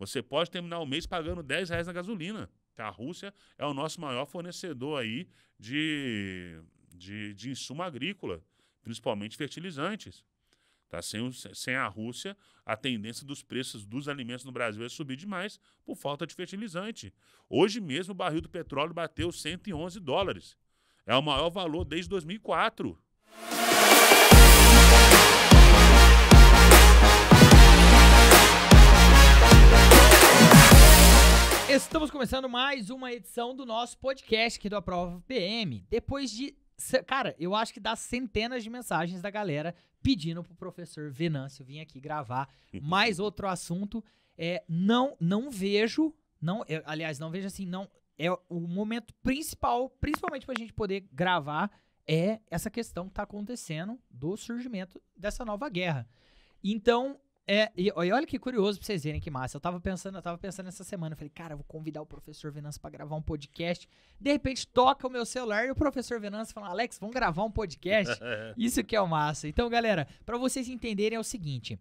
Você pode terminar o mês pagando 10 reais na gasolina. Tá? A Rússia é o nosso maior fornecedor aí de, de, de insumo agrícola, principalmente fertilizantes. Tá? Sem, sem a Rússia, a tendência dos preços dos alimentos no Brasil é subir demais por falta de fertilizante. Hoje mesmo, o barril do petróleo bateu 111 dólares. É o maior valor desde 2004. Estamos começando mais uma edição do nosso podcast aqui do Aprova PM. Depois de. Cara, eu acho que dá centenas de mensagens da galera pedindo pro professor Venâncio vir aqui gravar mais outro assunto. É, não, não vejo. não eu, é, Aliás, não vejo assim, não. É o momento principal, principalmente pra gente poder gravar, é essa questão que tá acontecendo do surgimento dessa nova guerra. Então, é, e, e, olha que curioso pra vocês verem que massa. Eu tava pensando, eu tava pensando essa semana, eu falei, cara, eu vou convidar o professor Venâncio para gravar um podcast. De repente toca o meu celular e o professor Venâncio fala: "Alex, vamos gravar um podcast?". Isso que é o massa. Então, galera, para vocês entenderem é o seguinte,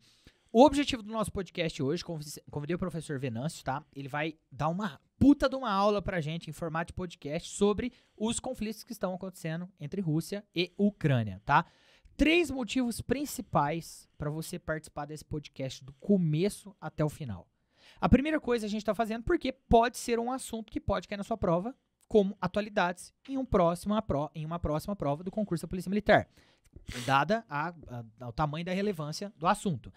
o objetivo do nosso podcast hoje, convidei o professor Venâncio, tá? Ele vai dar uma puta de uma aula pra gente em formato de podcast sobre os conflitos que estão acontecendo entre Rússia e Ucrânia, tá? três motivos principais para você participar desse podcast do começo até o final. A primeira coisa a gente está fazendo porque pode ser um assunto que pode cair na sua prova, como atualidades em, um próximo, em uma próxima prova do concurso da Polícia Militar, dada a, a, o tamanho da relevância do assunto.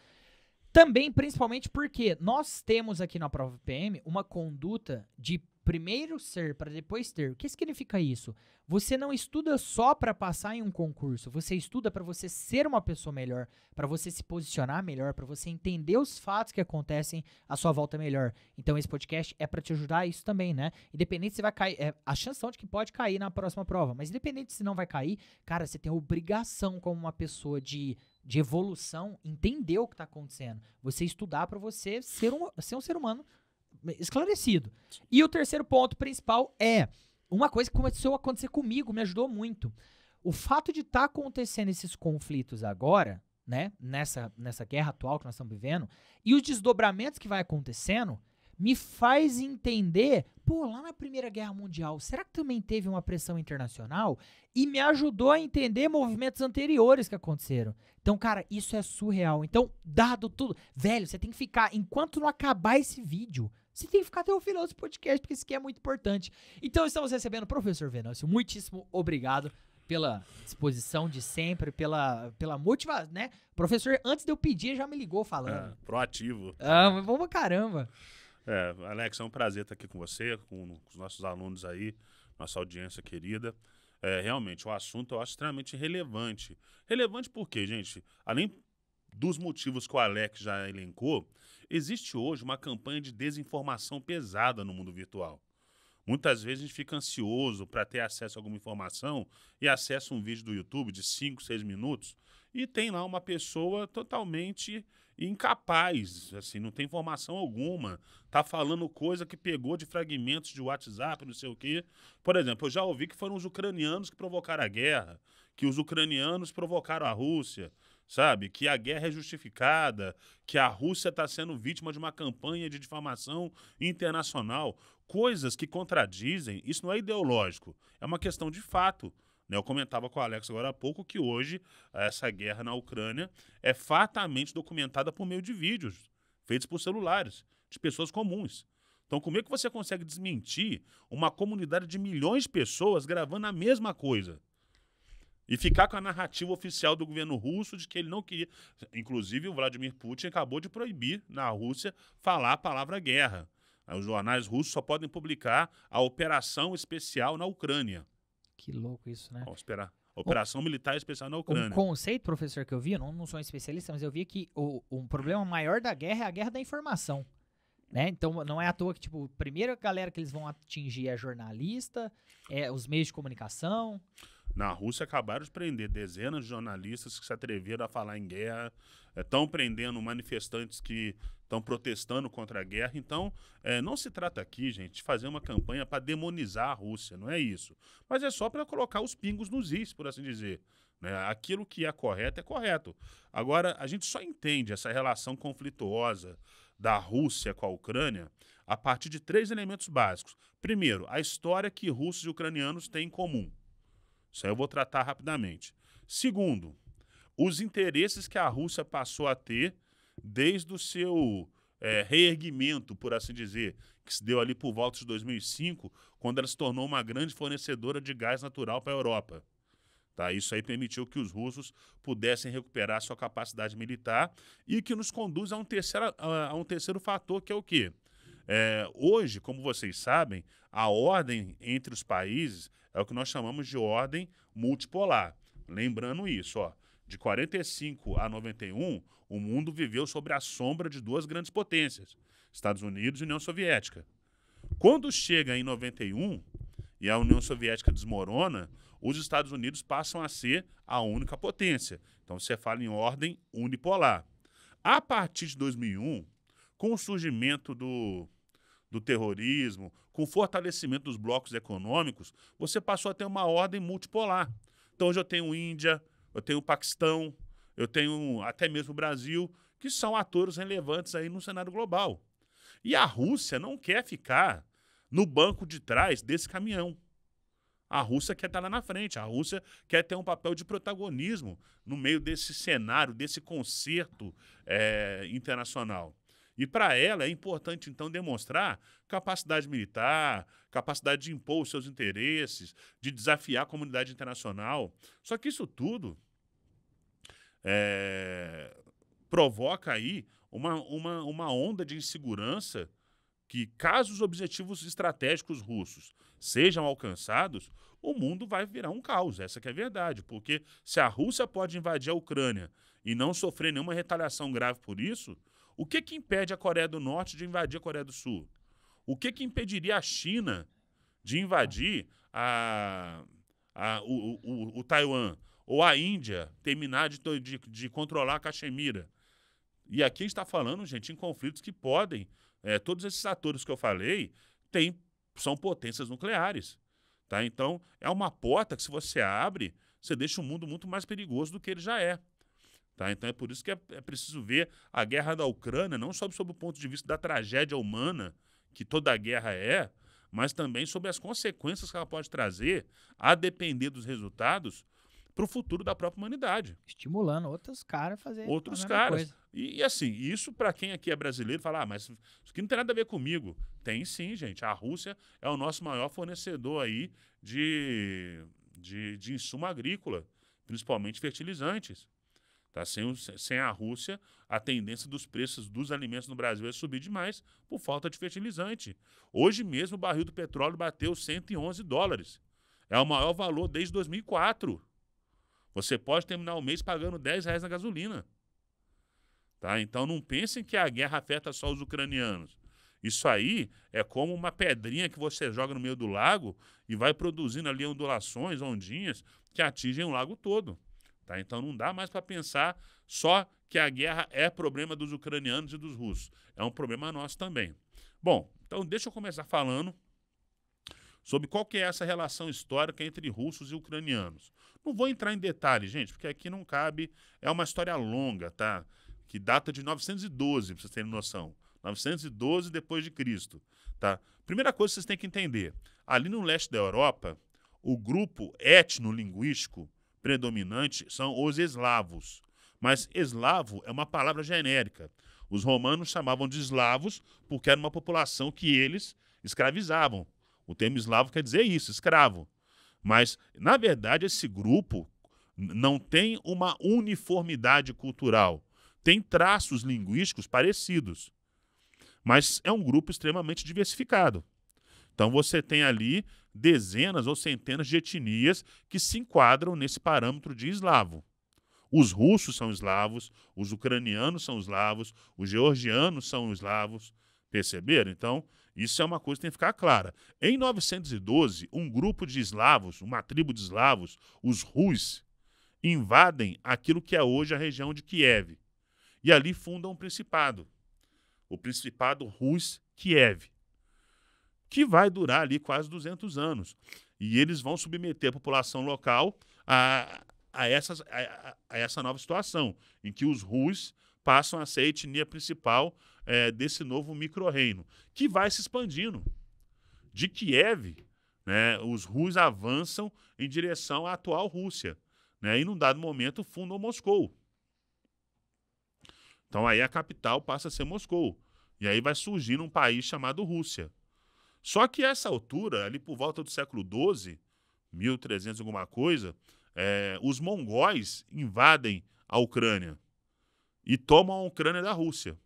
Também, principalmente porque nós temos aqui na prova PM uma conduta de primeiro ser para depois ter. O que significa isso? Você não estuda só para passar em um concurso, você estuda para você ser uma pessoa melhor, para você se posicionar melhor, para você entender os fatos que acontecem à sua volta melhor. Então esse podcast é para te ajudar a isso também, né? Independente se vai cair, é, a chance de que pode cair na próxima prova, mas independente se não vai cair, cara, você tem a obrigação como uma pessoa de de evolução, entender o que está acontecendo. Você estudar para você ser um, ser um ser humano esclarecido. E o terceiro ponto principal é uma coisa que começou a acontecer comigo, me ajudou muito. O fato de estar tá acontecendo esses conflitos agora, né, nessa, nessa guerra atual que nós estamos vivendo, e os desdobramentos que vai acontecendo, me faz entender, pô, lá na Primeira Guerra Mundial, será que também teve uma pressão internacional? E me ajudou a entender movimentos anteriores que aconteceram. Então, cara, isso é surreal. Então, dado tudo, velho, você tem que ficar enquanto não acabar esse vídeo você tem que ficar até o final desse podcast, porque isso aqui é muito importante. Então, estamos recebendo o professor Venâncio. Muitíssimo obrigado pela disposição de sempre, pela, pela motivação, né? Professor, antes de eu pedir, já me ligou falando. É, proativo. Ah, mas vamos caramba. É, Alex, é um prazer estar aqui com você, com, com os nossos alunos aí, nossa audiência querida. É, realmente, o assunto eu acho extremamente relevante. Relevante por quê, gente? Além dos motivos que o Alex já elencou, Existe hoje uma campanha de desinformação pesada no mundo virtual. Muitas vezes a gente fica ansioso para ter acesso a alguma informação e acessa um vídeo do YouTube de 5, 6 minutos e tem lá uma pessoa totalmente incapaz, assim, não tem informação alguma, tá falando coisa que pegou de fragmentos de WhatsApp, não sei o quê. Por exemplo, eu já ouvi que foram os ucranianos que provocaram a guerra, que os ucranianos provocaram a Rússia sabe? Que a guerra é justificada, que a Rússia está sendo vítima de uma campanha de difamação internacional. Coisas que contradizem, isso não é ideológico, é uma questão de fato. Né? Eu comentava com o Alex agora há pouco que hoje essa guerra na Ucrânia é fatamente documentada por meio de vídeos feitos por celulares, de pessoas comuns. Então, como é que você consegue desmentir uma comunidade de milhões de pessoas gravando a mesma coisa? E ficar com a narrativa oficial do governo russo de que ele não queria. Inclusive, o Vladimir Putin acabou de proibir na Rússia falar a palavra guerra. Os jornais russos só podem publicar a operação especial na Ucrânia. Que louco isso, né? Vamos esperar. Operação Militar Especial na Ucrânia. Um conceito, professor, que eu vi, eu não, não sou um especialista, mas eu vi que o, um problema maior da guerra é a guerra da informação. Né? Então não é à toa que, tipo, a primeira galera que eles vão atingir é jornalista, é os meios de comunicação. Na Rússia acabaram de prender dezenas de jornalistas que se atreveram a falar em guerra, estão eh, é, prendendo manifestantes que estão protestando contra a guerra. Então, é, não se trata aqui, gente, de fazer uma campanha para demonizar a Rússia, não é isso. Mas é só para colocar os pingos nos is, por assim dizer. Né? Aquilo que é correto é correto. Agora, a gente só entende essa relação conflituosa da Rússia com a Ucrânia a partir de três elementos básicos. Primeiro, a história que russos e ucranianos têm em comum. Isso aí eu vou tratar rapidamente. Segundo, os interesses que a Rússia passou a ter desde o seu é, reerguimento, por assim dizer, que se deu ali por volta de 2005, quando ela se tornou uma grande fornecedora de gás natural para a Europa. Tá, isso aí permitiu que os russos pudessem recuperar sua capacidade militar e que nos conduz a um terceiro, a um terceiro fator, que é o quê? É, hoje, como vocês sabem, a ordem entre os países é o que nós chamamos de ordem multipolar. Lembrando isso, ó, de 45 a 91, o mundo viveu sobre a sombra de duas grandes potências, Estados Unidos e União Soviética. Quando chega em 91 e a União Soviética desmorona, os Estados Unidos passam a ser a única potência. Então você fala em ordem unipolar. A partir de 2001, com o surgimento do do terrorismo, com o fortalecimento dos blocos econômicos, você passou a ter uma ordem multipolar. Então hoje eu tenho Índia, eu tenho Paquistão, eu tenho até mesmo o Brasil, que são atores relevantes aí no cenário global. E a Rússia não quer ficar no banco de trás desse caminhão. A Rússia quer estar lá na frente, a Rússia quer ter um papel de protagonismo no meio desse cenário, desse concerto é, internacional. E para ela é importante, então, demonstrar capacidade militar, capacidade de impor os seus interesses, de desafiar a comunidade internacional. Só que isso tudo é, provoca aí uma, uma, uma onda de insegurança que, caso os objetivos estratégicos russos sejam alcançados, o mundo vai virar um caos. Essa que é a verdade, porque se a Rússia pode invadir a Ucrânia e não sofrer nenhuma retaliação grave por isso, o que que impede a Coreia do Norte de invadir a Coreia do Sul? O que que impediria a China de invadir a, a o, o, o, Taiwan? Ou a Índia terminar de, de, de controlar a Caxemira? E aqui a gente está falando, gente, em conflitos que podem. É, todos esses atores que eu falei são potências nucleares. Tá? Então, é uma porta que, se você abre, você deixa o mundo muito mais perigoso do que ele já é. Tá? Então é por isso que é, é preciso ver a guerra da Ucrânia não só sob o ponto de vista da tragédia humana, que toda guerra é, mas também sobre as consequências que ela pode trazer, a depender dos resultados, para o futuro da própria humanidade. Estimulando outros caras a fazer outros a caras. E, e, assim, isso para quem aqui é brasileiro falar ah, mas isso aqui não tem nada a ver comigo. Tem sim, gente. A Rússia é o nosso maior fornecedor aí de, de, de insumo agrícola, principalmente fertilizantes. Tá? Sem, sem a Rússia, a tendência dos preços dos alimentos no Brasil é subir demais por falta de fertilizante. Hoje mesmo o barril do petróleo bateu 111 dólares. É o maior valor desde 2004. Você pode terminar o mês pagando 10 reais na gasolina. Tá? Então não pensem que a guerra afeta só os ucranianos. Isso aí é como uma pedrinha que você joga no meio do lago e vai produzindo ali ondulações, ondinhas que atingem o lago todo. Tá? Então não dá mais para pensar só que a guerra é problema dos ucranianos e dos russos. É um problema nosso também. Bom, então deixa eu começar falando sobre qual que é essa relação histórica entre russos e ucranianos. Não vou entrar em detalhes, gente, porque aqui não cabe. É uma história longa, tá? Que data de 912, para vocês terem noção. 912 depois de Cristo, tá? Primeira coisa que vocês têm que entender, ali no leste da Europa, o grupo etnolinguístico linguístico predominante são os eslavos. Mas eslavo é uma palavra genérica. Os romanos chamavam de eslavos porque era uma população que eles escravizavam. O termo eslavo quer dizer isso, escravo. Mas, na verdade, esse grupo não tem uma uniformidade cultural. Tem traços linguísticos parecidos. Mas é um grupo extremamente diversificado. Então, você tem ali dezenas ou centenas de etnias que se enquadram nesse parâmetro de eslavo. Os russos são eslavos, os ucranianos são eslavos, os georgianos são eslavos. Perceberam? Então, isso é uma coisa que tem que ficar clara. Em 912, um grupo de eslavos, uma tribo de eslavos, os Rus, invadem aquilo que é hoje a região de Kiev. E ali fundam um principado, o Principado Rus-Kiev que vai durar ali quase 200 anos. E eles vão submeter a população local a, a, essas, a, a essa nova situação, em que os Rus passam a ser a etnia principal é, desse novo micro-reino, que vai se expandindo. De Kiev, né, os Rus avançam em direção à atual Rússia, né, e num dado momento fundam Moscou. Então aí a capital passa a ser Moscou. E aí vai surgindo um país chamado Rússia. Só que essa altura, ali por volta do século XII, 1300 alguma coisa, é, os mongóis invadem a Ucrânia e tomam a Ucrânia da Rússia.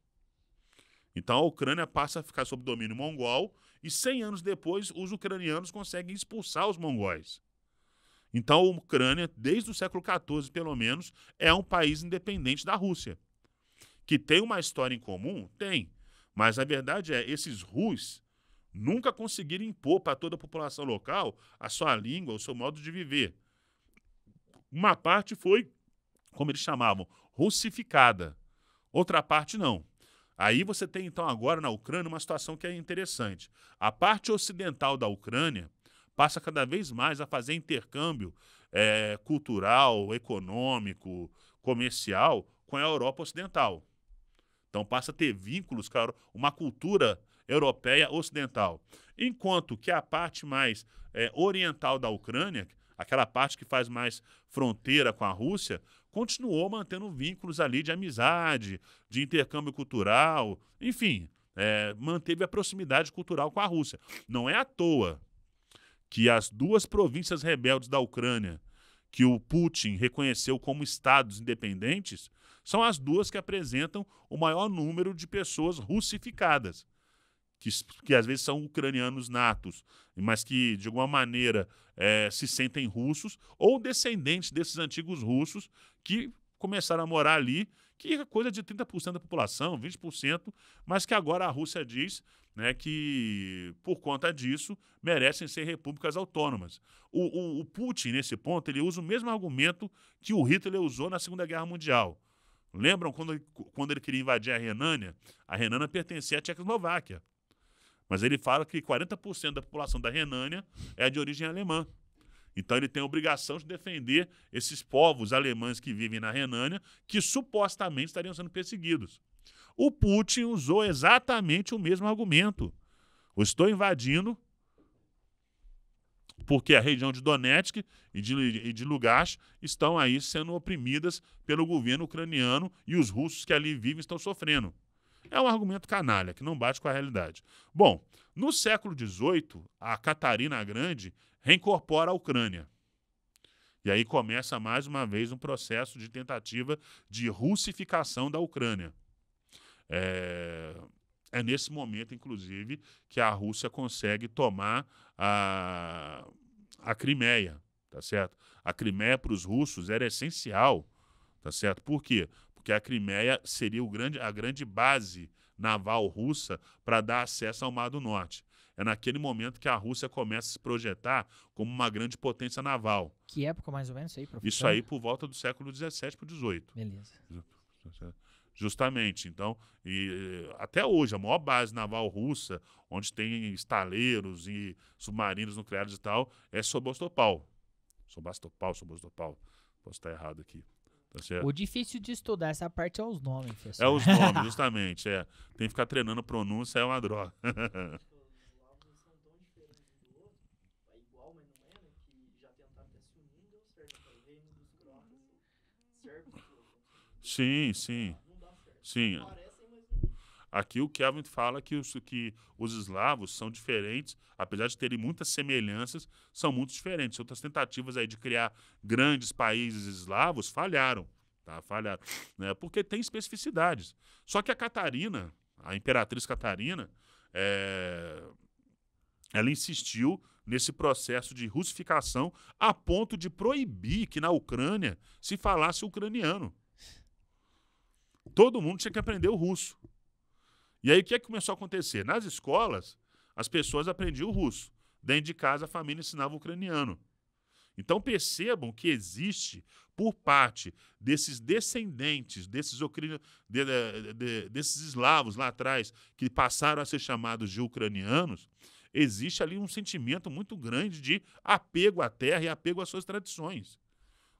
Então a Ucrânia passa a ficar sob domínio mongol e 100 anos depois os ucranianos conseguem expulsar os mongóis. Então a Ucrânia, desde o século XIV pelo menos, é um país independente da Rússia. Que tem uma história em comum? Tem. Mas a verdade é, esses Rus nunca conseguiram impor para toda a população local a sua língua, o seu modo de viver. Uma parte foi, como eles chamavam, russificada. Outra parte não. Aí você tem então agora na Ucrânia uma situação que é interessante. A parte ocidental da Ucrânia passa cada vez mais a fazer intercâmbio é, cultural, econômico, comercial com a Europa Ocidental. Então passa a ter vínculos, cara, uma cultura europeia ocidental. Enquanto que a parte mais é, oriental da Ucrânia, aquela parte que faz mais fronteira com a Rússia, continuou mantendo vínculos ali de amizade, de intercâmbio cultural, enfim, é, manteve a proximidade cultural com a Rússia. Não é à toa que as duas províncias rebeldes da Ucrânia, que o Putin reconheceu como estados independentes, são as duas que apresentam o maior número de pessoas russificadas que, que às vezes são ucranianos natos, mas que de alguma maneira é, se sentem russos, ou descendentes desses antigos russos que começaram a morar ali, que é coisa de 30% da população, 20%, mas que agora a Rússia diz né, que, por conta disso, merecem ser repúblicas autônomas. O, o, o Putin, nesse ponto, ele usa o mesmo argumento que o Hitler usou na Segunda Guerra Mundial. Lembram quando quando ele queria invadir a Renânia? A Renânia pertencia à Tchecoslováquia. Mas ele fala que 40% da população da Renânia é de origem alemã. Então ele tem a obrigação de defender esses povos alemães que vivem na Renânia, que supostamente estariam sendo perseguidos. O Putin usou exatamente o mesmo argumento. Eu estou invadindo porque a região de Donetsk e de, e de Lugansk estão aí sendo oprimidas pelo governo ucraniano e os russos que ali vivem estão sofrendo. É um argumento canalha, que não bate com a realidade. Bom, no século XVIII, a Catarina Grande reincorpora a Ucrânia. E aí começa mais uma vez um processo de tentativa de russificação da Ucrânia. É, é nesse momento, inclusive, que a Rússia consegue tomar a, a Crimeia, tá certo? A Crimeia para os russos era essencial, tá certo? Por quê? porque a Crimeia seria grande, a grande base naval russa para dar acesso ao Mar do Norte. É naquele momento que a Rússia começa a se projetar como uma grande potência naval. Que época mais ou menos isso aí, professor? Isso aí por volta do século XVII para XVIII. Beleza. Justamente. Então, e, eh, até hoje, a maior base naval russa, onde tem estaleiros e submarinos nucleares e tal, é Sobostopol. Sobostopol, Sobostopol. Posso estar errado aqui. É o difícil de estudar essa parte é os nomes, professor. É os nomes, justamente. É. Tem que ficar treinando pronúncia, é uma droga. Sim, sim. Sim. Aqui o Kelvin fala que os, que os eslavos são diferentes, apesar de terem muitas semelhanças, são muito diferentes. Outras tentativas aí de criar grandes países eslavos falharam. Tá, falharam. Né? Porque tem especificidades. Só que a Catarina, a imperatriz Catarina, é, ela insistiu nesse processo de russificação a ponto de proibir que na Ucrânia se falasse ucraniano. Todo mundo tinha que aprender o russo. E aí o que, é que começou a acontecer? Nas escolas, as pessoas aprendiam o russo. Dentro de casa, a família ensinava o ucraniano. Então percebam que existe, por parte desses descendentes, desses, ucrania, de, de, de, desses eslavos lá atrás, que passaram a ser chamados de ucranianos, existe ali um sentimento muito grande de apego à terra e apego às suas tradições.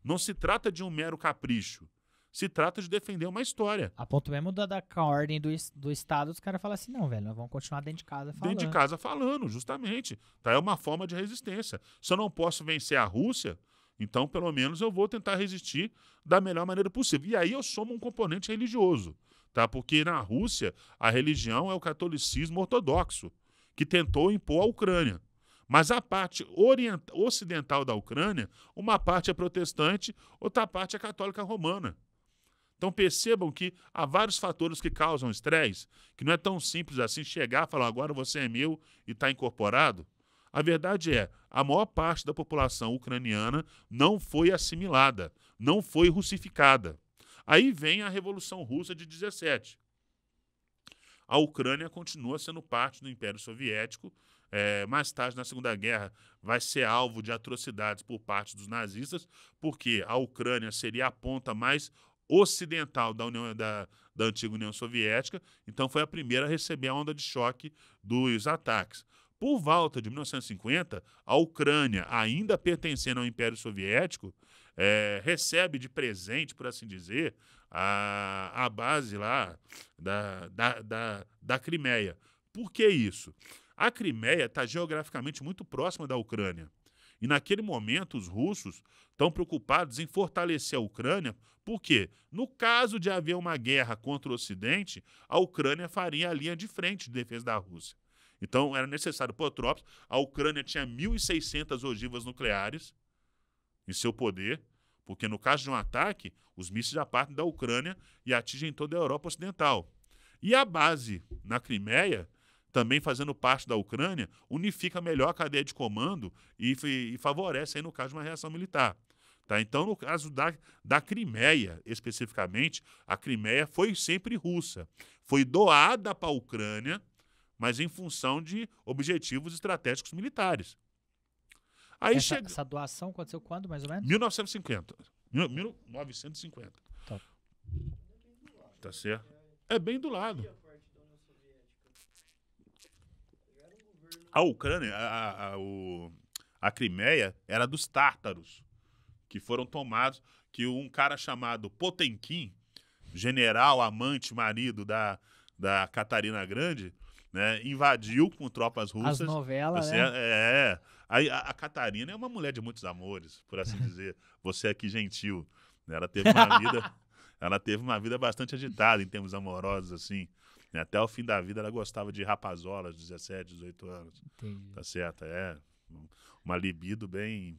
Não se trata de um mero capricho. Se trata de defender uma história. A ponto mesmo da, da ordem do, do Estado, os caras falam assim: não, velho, nós vamos continuar dentro de casa falando. Dentro de casa falando, justamente. Tá? É uma forma de resistência. Se eu não posso vencer a Rússia, então pelo menos eu vou tentar resistir da melhor maneira possível. E aí eu somo um componente religioso. Tá? Porque na Rússia, a religião é o catolicismo ortodoxo, que tentou impor a Ucrânia. Mas a parte oriental, ocidental da Ucrânia, uma parte é protestante, outra parte é católica romana. Então percebam que há vários fatores que causam estresse, que não é tão simples assim chegar e falar agora você é meu e está incorporado. A verdade é, a maior parte da população ucraniana não foi assimilada, não foi russificada. Aí vem a Revolução Russa de 17. A Ucrânia continua sendo parte do Império Soviético. É, mais tarde, na Segunda Guerra, vai ser alvo de atrocidades por parte dos nazistas, porque a Ucrânia seria a ponta mais ocidental da, União, da, da antiga União Soviética, então foi a primeira a receber a onda de choque dos ataques. Por volta de 1950, a Ucrânia, ainda pertencendo ao Império Soviético, é, recebe de presente, por assim dizer, a, a base lá da, da, da, da Crimeia. Por que isso? A Crimeia está geograficamente muito próxima da Ucrânia. E naquele momento, os russos estão preocupados em fortalecer a Ucrânia por quê? No caso de haver uma guerra contra o Ocidente, a Ucrânia faria a linha de frente de defesa da Rússia. Então, era necessário pôr tropas. A Ucrânia tinha 1.600 ogivas nucleares em seu poder, porque no caso de um ataque, os mísseis já partem da Ucrânia e atingem toda a Europa Ocidental. E a base na Crimeia, também fazendo parte da Ucrânia, unifica melhor a cadeia de comando e, e favorece, aí, no caso, uma reação militar. Tá? Então, no caso da, da Crimeia, especificamente, a Crimeia foi sempre russa. Foi doada para a Ucrânia, mas em função de objetivos estratégicos militares. Aí essa, chega... essa doação aconteceu quando, mais ou menos? 1950. 1950. Top. Tá certo? É bem do lado. A Ucrânia, a, a, a, a Crimeia era dos tártaros que foram tomados, que um cara chamado Potemkin, general, amante, marido da, da Catarina Grande, né, invadiu com tropas russas. As novelas, né? É. é, é. a, a, Catarina é uma mulher de muitos amores, por assim dizer. Você aqui é gentil. Né? Ela teve uma vida, ela teve uma vida bastante agitada em termos amorosos, assim. Né? Até o fim da vida ela gostava de rapazolas, 17, 18 anos. Entendi. Tá certo, é. Uma libido bem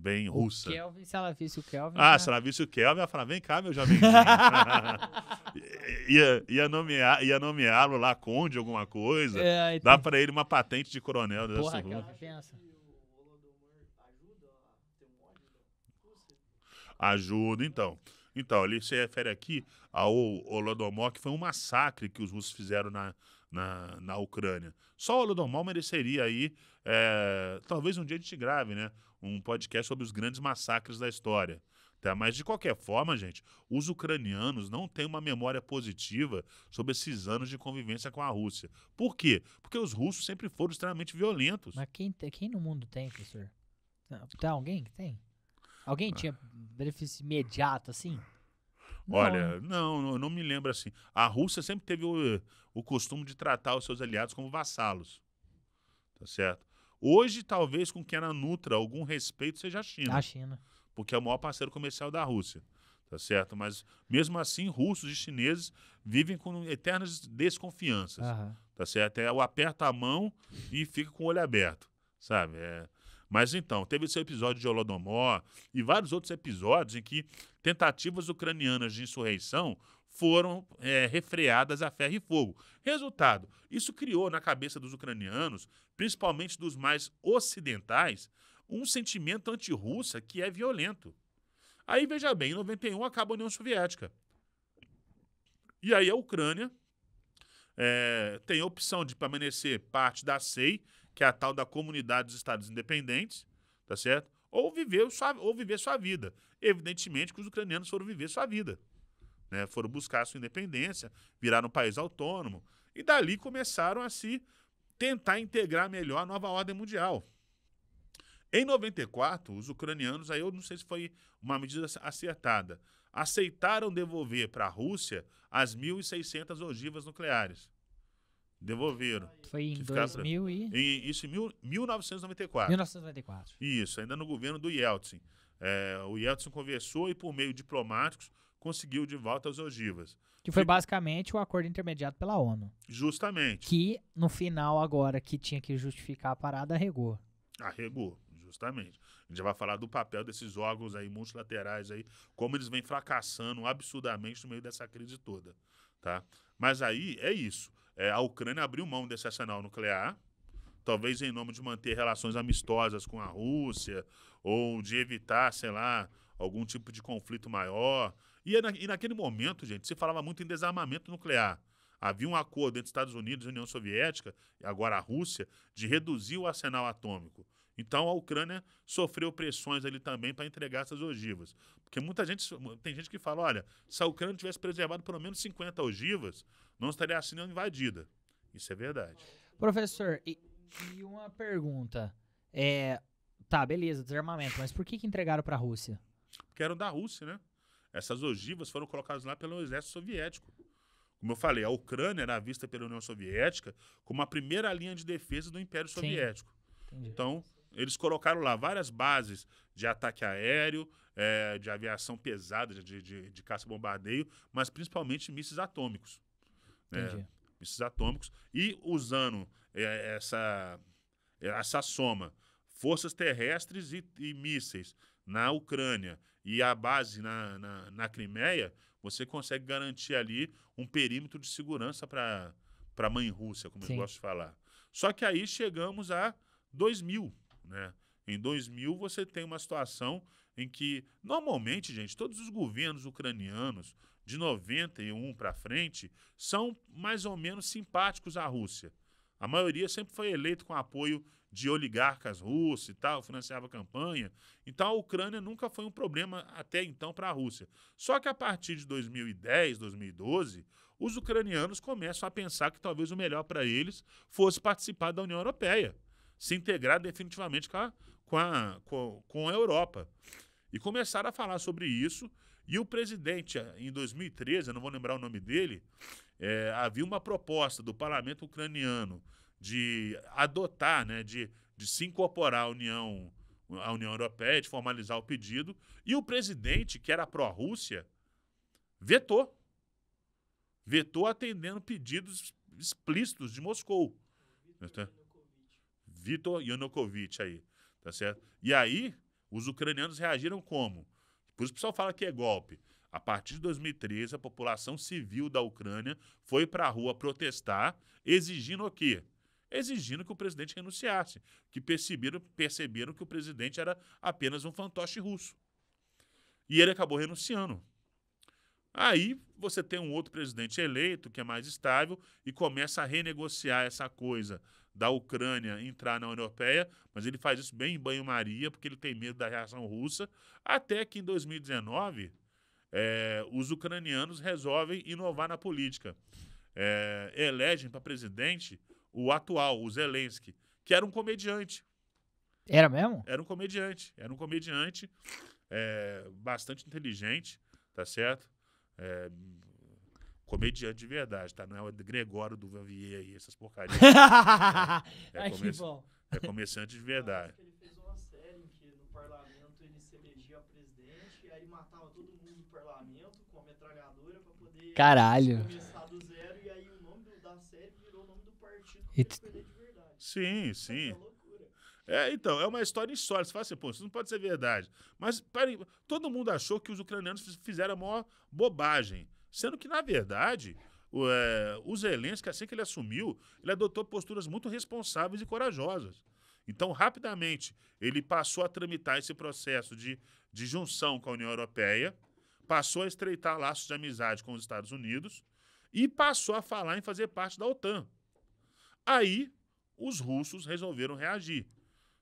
Bem russa. O Kelvin, se ela visse o Kelvin. Ah, já... Né? se ela visse o Kelvin, ela falava: vem cá, meu jovem. ia ia nomeá-lo lá conde, alguma coisa. É, Dá pra ele uma patente de coronel. Porra, aquela pensa. Ajuda, então. Então, ele se refere aqui ao Holodomor, que foi um massacre que os russos fizeram na, na, na Ucrânia. Só o Ludomol mereceria aí, é, talvez um dia a gente grave, né? Um podcast sobre os grandes massacres da história. Tá? Mas de qualquer forma, gente, os ucranianos não têm uma memória positiva sobre esses anos de convivência com a Rússia. Por quê? Porque os russos sempre foram extremamente violentos. Mas quem, quem no mundo tem, professor? tem tá, tá alguém que tem? Alguém ah. tinha benefício imediato assim? Olha, não, não, não me lembro assim. A Rússia sempre teve o, o costume de tratar os seus aliados como vassalos. Tá certo? Hoje, talvez, com quem ela é nutra algum respeito seja a China. A China. Porque é o maior parceiro comercial da Rússia. Tá certo? Mas, mesmo assim, russos e chineses vivem com eternas desconfianças. Uhum. Tá certo? É o aperta a mão e fica com o olho aberto. Sabe? É mas então, teve esse episódio de Holodomor e vários outros episódios em que tentativas ucranianas de insurreição foram é, refreadas a ferro e fogo. Resultado, isso criou na cabeça dos ucranianos, principalmente dos mais ocidentais, um sentimento anti-russa que é violento. Aí, veja bem, em 91 acaba a União Soviética. E aí a Ucrânia é, tem a opção de permanecer parte da SEI que é a tal da comunidade dos Estados Independentes, tá certo? Ou viver sua, ou viver sua vida. Evidentemente que os ucranianos foram viver sua vida. Né? Foram buscar sua independência, viraram um país autônomo. E dali começaram a se tentar integrar melhor a nova ordem mundial. Em 94, os ucranianos, aí eu não sei se foi uma medida acertada, aceitaram devolver para a Rússia as 1.600 ogivas nucleares. Devolveram. Foi em 2000 e... Isso em mil... 1994. 1994. Isso, ainda no governo do Yeltsin. É, o Yeltsin conversou e, por meio diplomáticos, conseguiu de volta as ogivas. Que foi basicamente o acordo intermediado pela ONU. Justamente. Que, no final, agora que tinha que justificar a parada, arregou. Arregou, justamente. A gente já vai falar do papel desses órgãos aí multilaterais aí, como eles vêm fracassando absurdamente no meio dessa crise toda, tá? Mas aí é isso. É, a Ucrânia abriu mão desse arsenal nuclear, talvez em nome de manter relações amistosas com a Rússia, ou de evitar, sei lá, algum tipo de conflito maior. E, é na, e naquele momento, gente, se falava muito em desarmamento nuclear. Havia um acordo entre Estados Unidos e União Soviética, e agora a Rússia, de reduzir o arsenal atômico. Então a Ucrânia sofreu pressões ali também para entregar essas ogivas. Porque muita gente, tem gente que fala, olha, se a Ucrânia tivesse preservado pelo menos 50 ogivas, não estaria sendo invadida. Isso é verdade. Professor, e, e uma pergunta. É, tá, beleza, desarmamento, mas por que, que entregaram para a Rússia? Porque eram da Rússia, né? Essas ogivas foram colocadas lá pelo exército soviético. Como eu falei, a Ucrânia era vista pela União Soviética como a primeira linha de defesa do Império Soviético. Então, eles colocaram lá várias bases de ataque aéreo, é, de aviação pesada, de, de, de caça-bombardeio, mas principalmente mísseis atômicos. Né? Mísseis atômicos. E usando é, essa, é, essa soma, forças terrestres e, e, mísseis na Ucrânia e a base na, na, na Crimeia, você consegue garantir ali um perímetro de segurança para a mãe Rússia, como Sim. eu gosto de falar. Só que aí chegamos a 2000 né? Em 2000 você tem uma situação em que normalmente, gente, todos os governos ucranianos de 91 para frente são mais ou menos simpáticos à Rússia. A maioria sempre foi eleito com apoio de oligarcas russos e tal, financiava campanha. Então a Ucrânia nunca foi um problema até então para a Rússia. Só que a partir de 2010, 2012, os ucranianos começam a pensar que talvez o melhor para eles fosse participar da União Europeia se integrar definitivamente com a, com a, com a Europa. E começaram a falar sobre isso. E o presidente, eh, em 2013, eu não vou lembrar o nome dele, é, havia uma proposta do parlamento ucraniano de adotar, né, de, de se incorporar à União, à União Europeia, de formalizar o pedido. E o presidente, que era pró-Rússia, vetou. Vetou atendendo pedidos explícitos de Moscou. Então, Vitor Yanukovych aí, tá certo? E aí, os ucranianos reagiram como? Por isso o pessoal fala que é golpe. A partir de 2013, a população civil da Ucrânia foi para a rua protestar, exigindo o quê? Exigindo que o presidente renunciasse, que perceberam, perceberam que o presidente era apenas um fantoche russo. E ele acabou renunciando. Aí você tem um outro presidente eleito, que é mais estável, e começa a renegociar essa coisa da Ucrânia entrar na União Europeia, mas ele faz isso bem em banho-maria, porque ele tem medo da reação russa, até que em 2019 é, eh, os ucranianos resolvem inovar na política. É, elegem para presidente o atual, o Zelensky, que era um comediante. Era mesmo? Era um comediante. Era um comediante é, bastante inteligente, tá certo? É, comediante de verdade, tá? Não é o Gregório do Vanvier aí, essas porcarias. é, é, Ai, comer... é comerciante de verdade. Ele fez uma série em que no parlamento ele se elegia presidente e aí matava todo mundo no parlamento com a metralhadora pra poder Caralho. começar do zero e aí o nome da série virou o nome do partido It... de verdade. Sim, sim. É, é, então, é uma história insólita. Você fala assim, pô, isso não pode ser verdade. Mas, peraí, todo mundo achou que os ucranianos fizeram a maior bobagem. Sendo que, na verdade, o, é, o Zelensky, assim que ele assumiu, ele adotou posturas muito responsáveis e corajosas. Então, rapidamente, ele passou a tramitar esse processo de, de junção com a União Europeia, passou a estreitar laços de amizade com os Estados Unidos e passou a falar em fazer parte da OTAN. Aí, os russos resolveram reagir.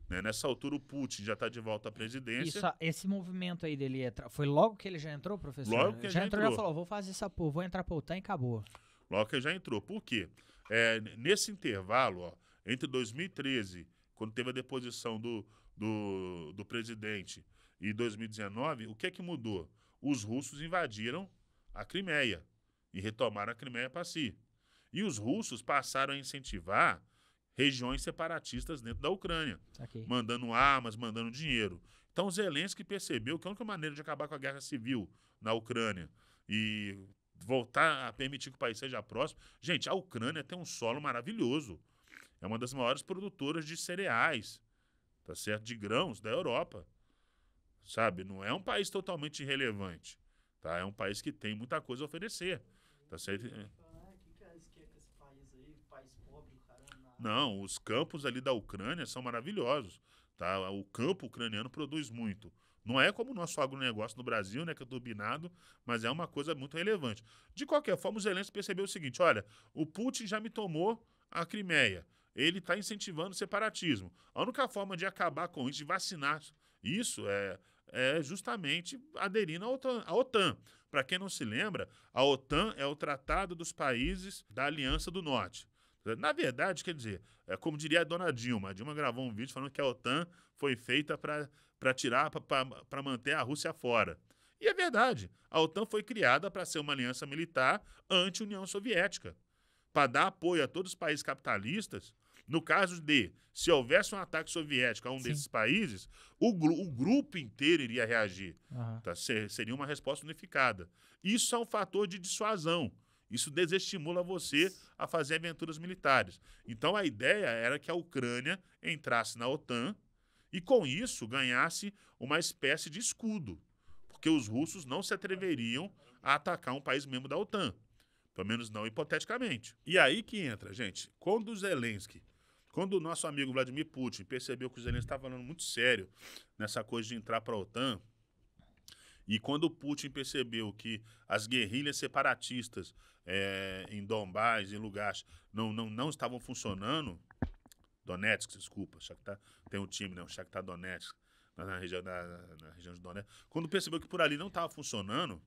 Né? Nessa altura, o Putin já está de volta à presidência. Isso, esse movimento aí dele foi logo que ele já entrou, professor? Logo que já, já entrou, entrou, já falou: vou fazer essa porra, vou entrar para o e acabou. Logo que ele já entrou. Por quê? É, nesse intervalo, ó, entre 2013, quando teve a deposição do, do, do presidente, e 2019, o que é que mudou? Os russos invadiram a Crimeia e retomaram a Crimeia para si. E os russos passaram a incentivar regiões separatistas dentro da Ucrânia, okay. mandando armas, mandando dinheiro. Então, Zelensky percebeu que a única maneira de acabar com a guerra civil na Ucrânia e voltar a permitir que o país seja próximo. Gente, a Ucrânia tem um solo maravilhoso. É uma das maiores produtoras de cereais, tá certo? De grãos da Europa. Sabe? Não é um país totalmente irrelevante, tá? É um país que tem muita coisa a oferecer, tá certo? Não, os campos ali da Ucrânia são maravilhosos. Tá? O campo ucraniano produz muito. Não é como o nosso agronegócio no Brasil, né, que é turbinado, mas é uma coisa muito relevante. De qualquer forma, o Zelensky percebeu o seguinte: olha, o Putin já me tomou a Crimeia. Ele está incentivando o separatismo. A única forma de acabar com isso, de vacinar isso, é, é justamente aderindo à OTAN. OTAN. Para quem não se lembra, a OTAN é o Tratado dos Países da Aliança do Norte. Na verdade, quer dizer, é como diria a dona Dilma, a Dilma gravou um vídeo falando que a OTAN foi feita para tirar, para manter a Rússia fora. E é verdade, a OTAN foi criada para ser uma aliança militar anti-União Soviética, para dar apoio a todos os países capitalistas. No caso de, se houvesse um ataque soviético a um Sim. desses países, o, o, grupo inteiro iria reagir. Uhum. Tá? Seria uma resposta unificada. Isso é um fator de dissuasão. Isso desestimula você a fazer aventuras militares. Então a ideia era que a Ucrânia entrasse na OTAN e com isso ganhasse uma espécie de escudo, porque os russos não se atreveriam a atacar um país membro da OTAN, pelo menos não hipoteticamente. E aí que entra, gente, quando o Zelensky, quando o nosso amigo Vladimir Putin percebeu que o Zelensky estava falando muito sério nessa coisa de entrar para a OTAN, e quando o Putin percebeu que as guerrilhas separatistas é, em Donbass, em lugares não, não, não estavam funcionando, Donetsk, desculpa, Shakhtar, tá, tem um time, né? O Shakhtar tá Donetsk, na, região, na, na região de Donetsk. Quando percebeu que por ali não estava funcionando,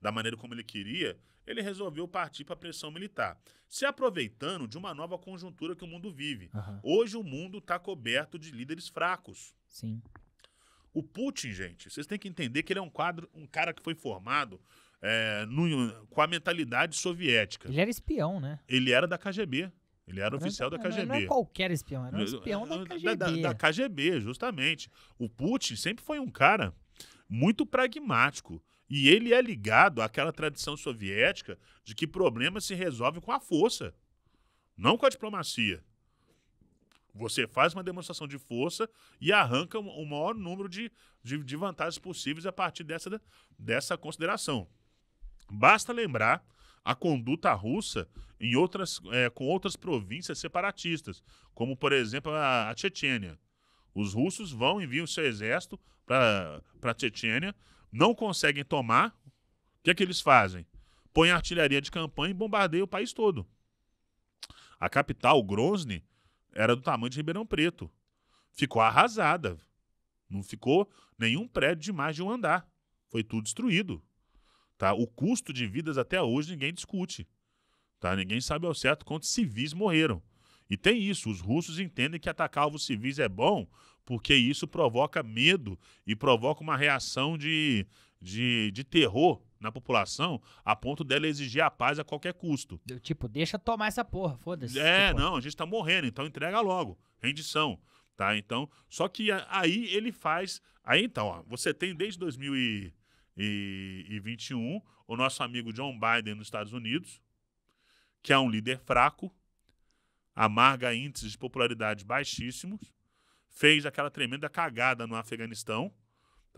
da maneira como ele queria, ele resolveu partir para a pressão militar, se aproveitando de uma nova conjuntura que o mundo vive. Uhum. Hoje o mundo está coberto de líderes fracos. Sim. O Putin, gente, vocês têm que entender que ele é um quadro, um cara que foi formado é, no, com a mentalidade soviética. Ele era espião, né? Ele era da KGB. Ele era oficial da KGB. Não, não é qualquer espião, era um espião da KGB. Da, da, da KGB, justamente. O Putin sempre foi um cara muito pragmático. E ele é ligado àquela tradição soviética de que problemas se resolvem com a força, não com a diplomacia. Você faz uma demonstração de força e arranca o maior número de, de, de vantagens possíveis a partir dessa, dessa consideração. Basta lembrar a conduta russa em outras, é, com outras províncias separatistas, como, por exemplo, a, a Chechênia. Os russos vão enviam seu exército para a Chechênia, não conseguem tomar. O que é que eles fazem? Põem artilharia de campanha e bombardeiam o país todo. A capital, Grozny, era do tamanho de Ribeirão Preto. Ficou arrasada. Não ficou nenhum prédio de mais de um andar. Foi tudo destruído. Tá? O custo de vidas até hoje ninguém discute. Tá? Ninguém sabe ao certo quantos civis morreram. E tem isso, os russos entendem que atacar alvos civis é bom, porque isso provoca medo e provoca uma reação de, de, de terror na população a ponto dela exigir a paz a qualquer custo. Tipo, deixa tomar essa porra, foda-se. É, tipo... não, a gente tá morrendo, então entrega logo. Rendição. Tá? Então, só que aí ele faz. Aí então, ó, você tem desde 2021 o nosso amigo John Biden nos Estados Unidos, que é um líder fraco, amarga índices de popularidade baixíssimos, fez aquela tremenda cagada no Afeganistão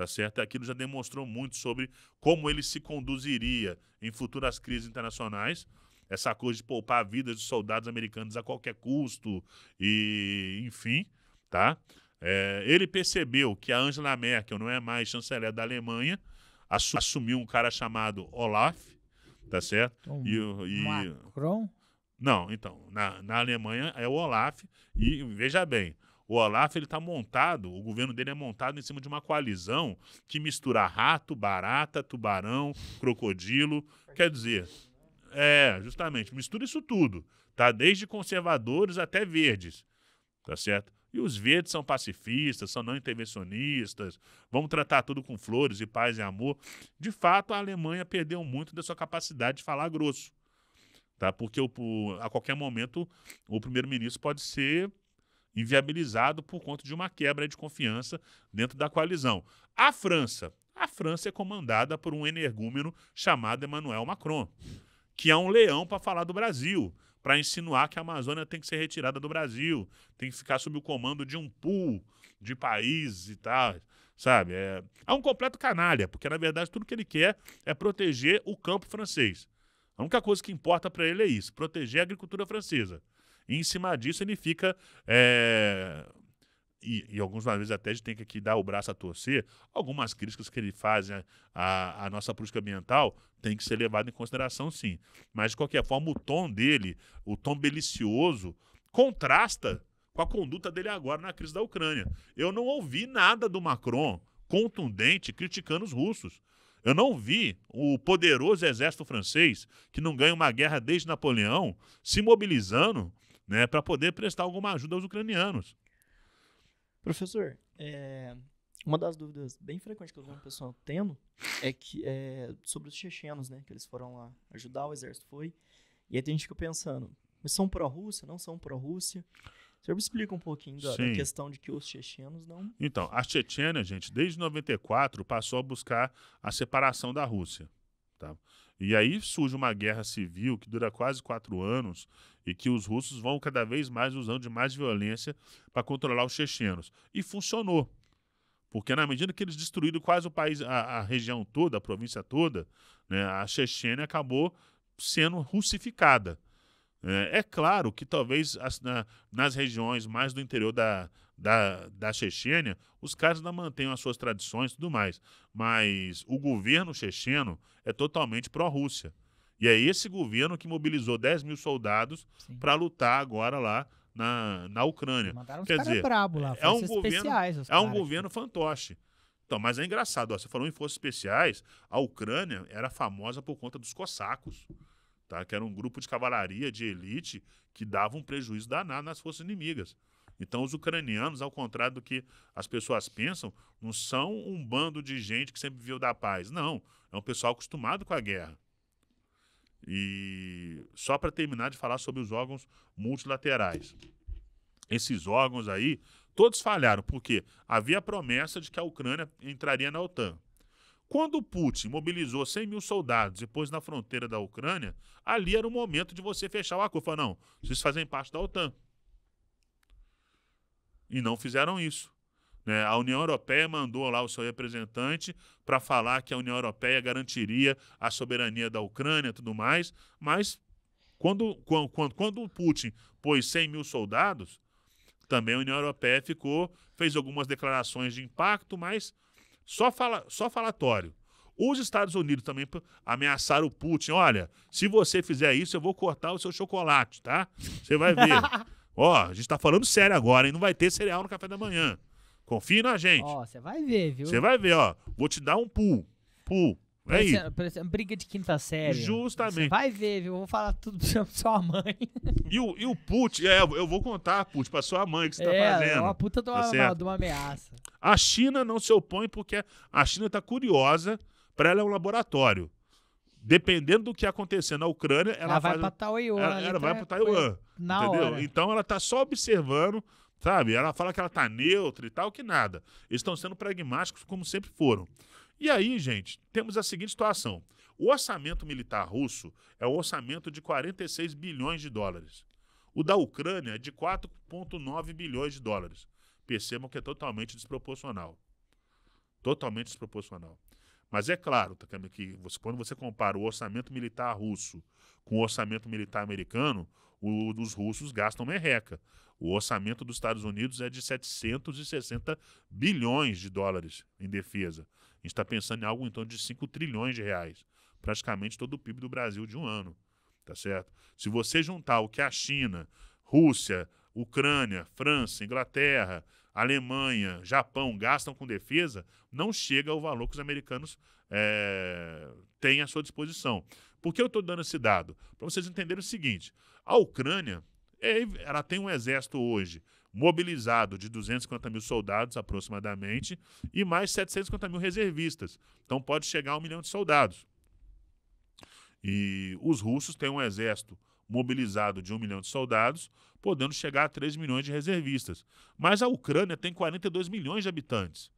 tá certo? Aquilo já demonstrou muito sobre como ele se conduziria em futuras crises internacionais. Essa coisa de poupar vidas de soldados americanos a qualquer custo e, enfim, tá? É, ele percebeu que a Angela Merkel não é mais chanceler da Alemanha, assumiu um cara chamado Olaf, tá certo? Um, então, e, e Macron? Não, então, na, na Alemanha é o Olaf e veja bem, o Olaf ele está montado, o governo dele é montado em cima de uma coalizão que mistura rato, barata, tubarão, crocodilo. Quer dizer, é, justamente, mistura isso tudo. Tá? Desde conservadores até verdes. Tá certo? E os verdes são pacifistas, são não intervencionistas, vamos tratar tudo com flores e paz e amor. De fato, a Alemanha perdeu muito da sua capacidade de falar grosso. Tá? Porque o, a qualquer momento o primeiro-ministro pode ser inviabilizado por conta de uma quebra de confiança dentro da coalizão. A França. A França é comandada por um energúmeno chamado Emmanuel Macron, que é um leão para falar do Brasil, para insinuar que a Amazônia tem que ser retirada do Brasil, tem que ficar sob o comando de um pool de países e tal. Sabe? É, é um completo canalha, porque na verdade tudo que ele quer é proteger o campo francês. A única coisa que importa para ele é isso: proteger a agricultura francesa. E em cima disso ele fica. É, e, e, algumas vezes até a gente tem que dar o braço a torcer, algumas críticas que ele faz à, né, à nossa política ambiental tem que ser levado em consideração, sim. Mas, de qualquer forma, o tom dele, o tom belicioso, contrasta com a conduta dele agora na crise da Ucrânia. Eu não ouvi nada do Macron contundente criticando os russos. Eu não vi o poderoso exército francês, que não ganha uma guerra desde Napoleão, se mobilizando né, para poder prestar alguma ajuda aos ucranianos. Professor, é, uma das dúvidas bem frequentes que eu vejo o pessoal tendo é que é, sobre os chechenos, né, que eles foram lá ajudar o exército foi, e aí tem gente que pensando, mas são pró-Rússia, não são pró-Rússia? O senhor me explica um pouquinho da, da, questão de que os chechenos não. Então, a Chechênia, gente, desde 94 passou a buscar a separação da Rússia. Tá? E aí surge uma guerra civil que dura quase quatro anos e que os russos vão cada vez mais usando de mais violência para controlar os chechenos. E funcionou. Porque na medida que eles destruíram quase o país, a, a região toda, a província toda, né, a Chechênia acabou sendo russificada. É, é, claro que talvez as, na, nas regiões mais do interior da, da, da Chechênia, os caras ainda mantenham as suas tradições e tudo mais. Mas o governo checheno é totalmente pró-Rússia. E é esse governo que mobilizou 10 mil soldados para lutar agora lá na, na Ucrânia. Mandaram Quer dizer, brabo lá, é um governo, é um é governo fantoche. Então, mas é engraçado, ó, você falou em forças especiais, a Ucrânia era famosa por conta dos cossacos tá? que era um grupo de cavalaria de elite que dava um prejuízo danado nas forças inimigas. Então, os ucranianos, ao contrário do que as pessoas pensam, não são um bando de gente que sempre viu da paz. Não. É um pessoal acostumado com a guerra. E só para terminar de falar sobre os órgãos multilaterais. Esses órgãos aí, todos falharam, porque havia a promessa de que a Ucrânia entraria na OTAN. Quando Putin mobilizou 100 mil soldados e pôs na fronteira da Ucrânia, ali era o momento de você fechar o acordo. Falar, não, vocês fazem parte da OTAN. E não fizeram isso. Né? A União Europeia mandou lá o seu representante para falar que a União Europeia garantiria a soberania da Ucrânia e tudo mais, mas quando, quando, quando o Putin pôs 100 mil soldados, também a União Europeia ficou, fez algumas declarações de impacto, mas só, fala, só falatório. Os Estados Unidos também ameaçaram o Putin. Olha, se você fizer isso, eu vou cortar o seu chocolate, tá? Você vai ver. Ó, a gente tá falando sério agora, hein? Não vai ter cereal no café da manhã. confia na gente. Ó, você vai ver, viu? Você vai ver, ó. Vou te dar um pull. Pull. Aí. É Parecendo, uma briga de quinta série. Justamente. Você vai ver, Eu vou falar tudo pra sua mãe. E o, e o Put, é, eu vou contar, Put, pra sua mãe que você tá é, tá fazendo. É, uma puta de uma, tá uma, de uma ameaça. A China não se opõe porque a China tá curiosa. Pra ela é um laboratório. Dependendo do que acontecer na Ucrânia, ela, ela vai faz, pra Taiwan. Ela, ela vai pra Taiwan. Na entendeu? Hora. Então ela tá só observando sabe? Ela fala que ela tá neutra e tal, que nada. Eles estão sendo pragmáticos como sempre foram. E aí, gente, temos a seguinte situação. O orçamento militar russo é um orçamento de 46 bilhões de dólares. O da Ucrânia é de 4,9 bilhões de dólares. Percebam que é totalmente desproporcional. Totalmente desproporcional. Mas é claro, Takami, que você, quando você compara o orçamento militar russo com o orçamento militar americano, o russos gastam merreca. O orçamento dos Estados Unidos é de 760 bilhões de dólares em defesa. A gente está pensando em algo em torno de 5 trilhões de reais. Praticamente todo o PIB do Brasil de um ano. Tá certo? Se você juntar o que a China, Rússia, Ucrânia, França, Inglaterra, Alemanha, Japão gastam com defesa, não chega ao valor que os americanos é, têm à sua disposição. Por que eu estou dando esse dado? Para vocês entenderem o seguinte: a Ucrânia é, ela tem um exército hoje mobilizado de 250 mil soldados, aproximadamente, e mais 750 mil reservistas. Então pode chegar a um milhão de soldados. E os russos têm um exército mobilizado de um milhão de soldados, podendo chegar a 3 milhões de reservistas. Mas a Ucrânia tem 42 milhões de habitantes.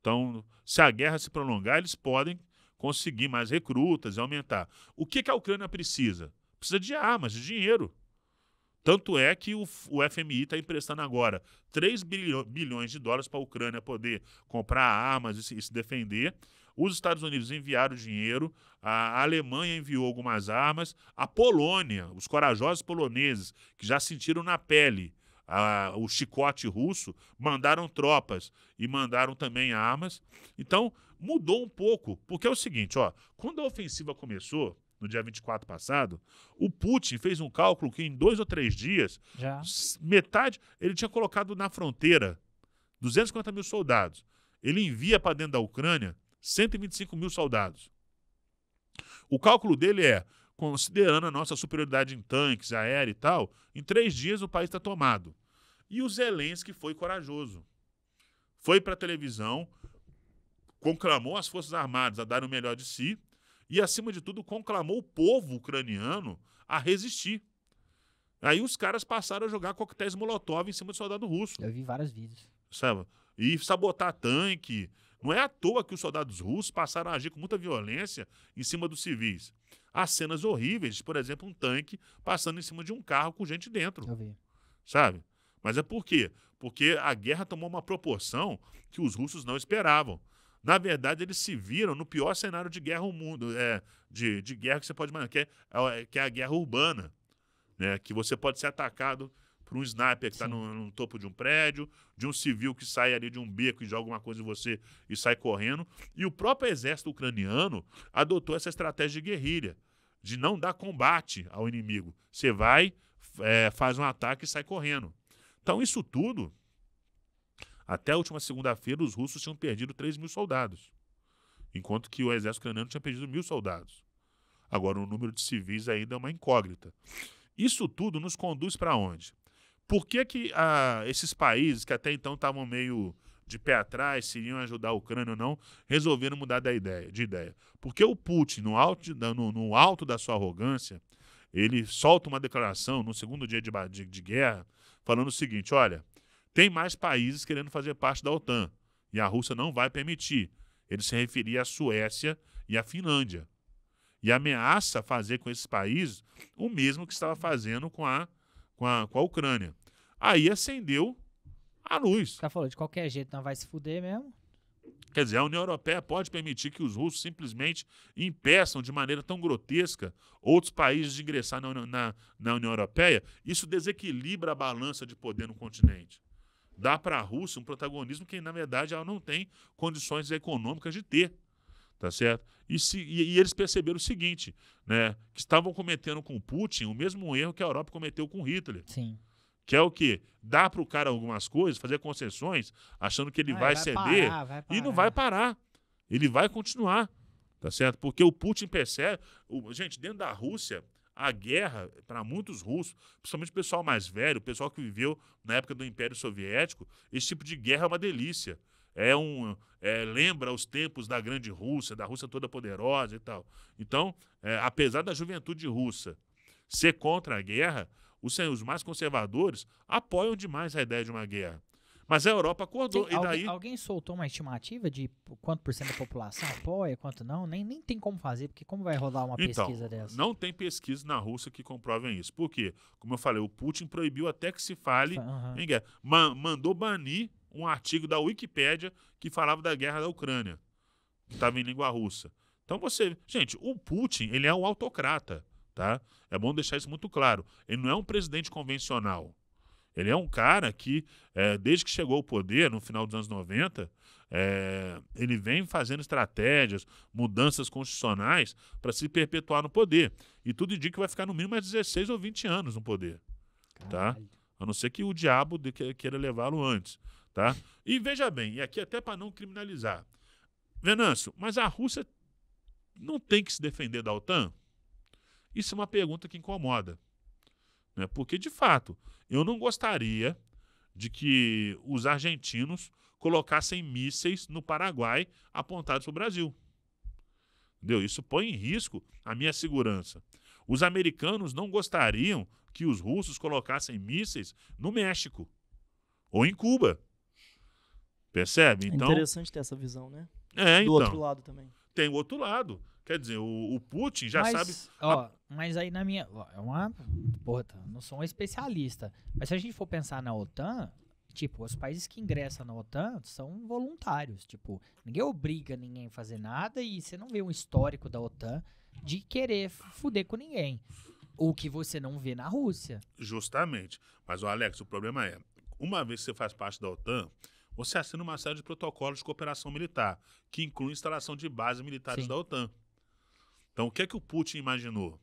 Então, se a guerra se prolongar, eles podem conseguir mais recrutas e aumentar. O que, que a Ucrânia precisa? Precisa de armas, de dinheiro. Tanto é que o, o FMI está emprestando agora 3 bilhões de dólares para a Ucrânia poder comprar armas e se, e se defender. Os Estados Unidos enviaram dinheiro, a Alemanha enviou algumas armas, a Polônia, os corajosos poloneses que já sentiram na pele a, o chicote russo, mandaram tropas e mandaram também armas. Então, mudou um pouco, porque é o seguinte, ó, quando a ofensiva começou, no dia 24 passado, o Putin fez um cálculo que em dois ou três dias, Já. metade, ele tinha colocado na fronteira 250 mil soldados. Ele envia para dentro da Ucrânia 125 mil soldados. O cálculo dele é, considerando a nossa superioridade em tanques, aérea e tal, em três dias o país está tomado. E o Zelensky foi corajoso. Foi para a televisão, conclamou as Forças Armadas a dar o melhor de si, e, acima de tudo, conclamou o povo ucraniano a resistir. Aí os caras passaram a jogar coquetéis Molotov em cima do soldado russo. Eu vi vários vídeos. Sabe? E sabotar tanque. Não é à toa que os soldados russos passaram a agir com muita violência em cima dos civis. Há cenas horríveis, por exemplo, um tanque passando em cima de um carro com gente dentro. Eu vi. Sabe? Mas é por quê? Porque a guerra tomou uma proporção que os russos não esperavam. Na verdade, eles se viram no pior cenário de guerra mundo, é, de, de guerra que você pode imaginar, que é, é, que é a guerra urbana, né? Que você pode ser atacado por um sniper que está no, no, topo de um prédio, de um civil que sai ali de um beco e joga alguma coisa em você e sai correndo. E o próprio exército ucraniano adotou essa estratégia de guerrilha, de não dar combate ao inimigo. Você vai, é, faz um ataque e sai correndo. Então, isso tudo até a última segunda-feira, os russos tinham perdido 3 mil soldados, enquanto que o exército ucraniano tinha perdido mil soldados. Agora, o número de civis ainda é uma incógnita. Isso tudo nos conduz para onde? Por que, que ah, esses países que até então estavam meio de pé atrás, se iriam ajudar a Ucrânia ou não, resolveram mudar da ideia, de ideia. Porque o Putin, no alto, no, no alto da sua arrogância, ele solta uma declaração no segundo dia de, de, de guerra, falando o seguinte: olha, tem mais países querendo fazer parte da OTAN e a Rússia não vai permitir. Ele se referia à Suécia e à Finlândia. E ameaça fazer com esses países o mesmo que estava fazendo com a, com a, com a Ucrânia. Aí acendeu a luz. O cara falou: de qualquer jeito, não vai se fuder mesmo. Quer dizer, a União Europeia pode permitir que os russos simplesmente impeçam de maneira tão grotesca outros países de ingressar na, na, na União Europeia? Isso desequilibra a balança de poder no continente dá para a Rússia um protagonismo que, na verdade, ela não tem condições econômicas de ter. Tá certo? E, se, e, e eles perceberam o seguinte, né? Que estavam cometendo com o Putin o mesmo erro que a Europa cometeu com Hitler. Sim. Que é o quê? Dar para o cara algumas coisas, fazer concessões, achando que ele vai, vai ceder. Parar, vai parar. E não vai parar. Ele vai continuar. Tá certo? Porque o Putin percebe. O, gente, dentro da Rússia, a guerra, para muitos russos, principalmente o pessoal mais velho, o pessoal que viveu na época do Império Soviético, esse tipo de guerra é uma delícia. É um, é, lembra os tempos da Grande Rússia, da Rússia toda poderosa e tal. Então, é, apesar da juventude russa ser contra a guerra, os, os mais conservadores apoiam demais a ideia de uma guerra. Mas a Europa acordou. Sim, e daí... Alguém, alguém, soltou uma estimativa de quanto por cento da população apoia, quanto não? Nem, nem tem como fazer, porque como vai rolar uma então, pesquisa dessa? Não tem pesquisa na Rússia que comprovem isso. Por quê? Como eu falei, o Putin proibiu até que se fale uhum. em guerra. mandou banir um artigo da Wikipédia que falava da guerra da Ucrânia, que estava em língua russa. Então você. Gente, o Putin, ele é um autocrata, tá? É bom deixar isso muito claro. Ele não é um presidente convencional. Ele é um cara que, é, desde que chegou ao poder, no final dos anos 90, é, ele vem fazendo estratégias, mudanças constitucionais para se perpetuar no poder. E tudo indica que vai ficar no mínimo mais 16 ou 20 anos no poder. Tá? A não ser que o diabo queira levá-lo antes. Tá? E veja bem, e aqui até para não criminalizar. Venâncio, mas a Rússia não tem que se defender da OTAN? Isso é uma pergunta que incomoda. Né? Porque, de fato, eu não gostaria de que os argentinos colocassem mísseis no Paraguai apontados para o Brasil. Entendeu? Isso põe em risco a minha segurança. Os americanos não gostariam que os russos colocassem mísseis no México ou em Cuba. Percebe? Então, é interessante ter essa visão, né? É, Do então, outro lado também. Tem o outro lado. Quer dizer, o, o Putin já mas, sabe. Ó, a... Mas aí na minha. Ó, é uma. Porra, tá, não sou um especialista. Mas se a gente for pensar na OTAN, tipo, os países que ingressam na OTAN são voluntários. Tipo, ninguém obriga ninguém a fazer nada e você não vê um histórico da OTAN de querer fuder com ninguém. O que você não vê na Rússia. Justamente. Mas, ó, Alex, o problema é: uma vez que você faz parte da OTAN, você assina uma série de protocolos de cooperação militar, que inclui instalação de bases militares Sim. da OTAN. Então, o que é que o Putin imaginou?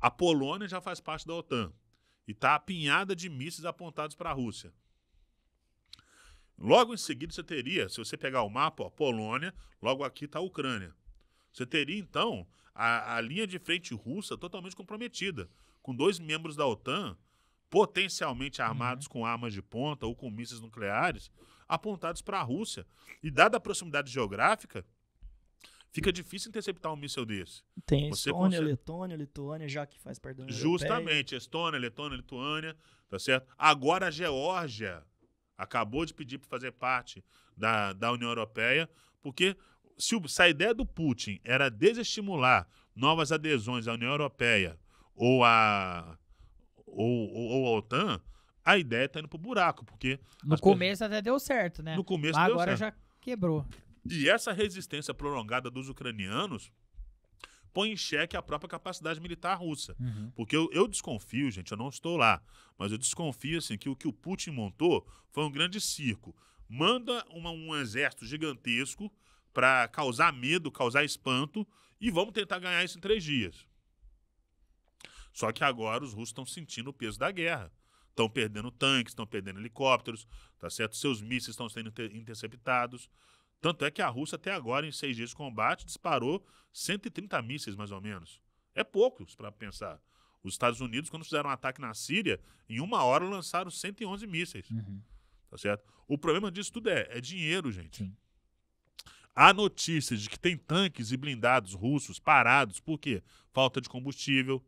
A Polônia já faz parte da OTAN e está apinhada de mísseis apontados para a Rússia. Logo em seguida, você teria, se você pegar o mapa, Polônia, logo aqui está a Ucrânia. Você teria, então, a, a, linha de frente russa totalmente comprometida, com dois membros da OTAN potencialmente uhum. armados uhum. com armas de ponta ou com mísseis nucleares apontados para a Rússia. E, dada a proximidade geográfica, Fica difícil interceptar um míssil desse. Tem Você Estônia, consegue... Letônia, Lituânia, já que faz parte da União Justamente, Europeia. Estônia, Letônia, Lituânia, tá certo? Agora a Geórgia acabou de pedir para fazer parte da, da União Europeia, porque se, se a ideia do Putin era desestimular novas adesões à União Europeia ou à ou, ou, ou a OTAN, a ideia está indo pro buraco, porque... No começo pessoas... até deu certo, né? No começo Mas deu agora certo. já quebrou. E essa resistência prolongada dos ucranianos põe em xeque a própria capacidade militar russa. Uhum. Porque eu, eu, desconfio, gente, eu não estou lá, mas eu desconfio assim, que o que o Putin montou foi um grande circo. Manda uma, um exército gigantesco para causar medo, causar espanto, e vamos tentar ganhar isso em três dias. Só que agora os russos estão sentindo o peso da guerra. Estão perdendo tanques, estão perdendo helicópteros, tá certo? Seus mísseis estão sendo inter interceptados. Tanto é que a Rússia, até agora, em seis dias de combate, disparou 130 mísseis, mais ou menos. É pouco, para pensar. Os Estados Unidos, quando fizeram um ataque na Síria, em uma hora lançaram 111 mísseis. Uhum. Tá certo? O problema disso tudo é, é dinheiro, gente. Sim. Há notícias de que tem tanques e blindados russos parados, por quê? Falta de combustível,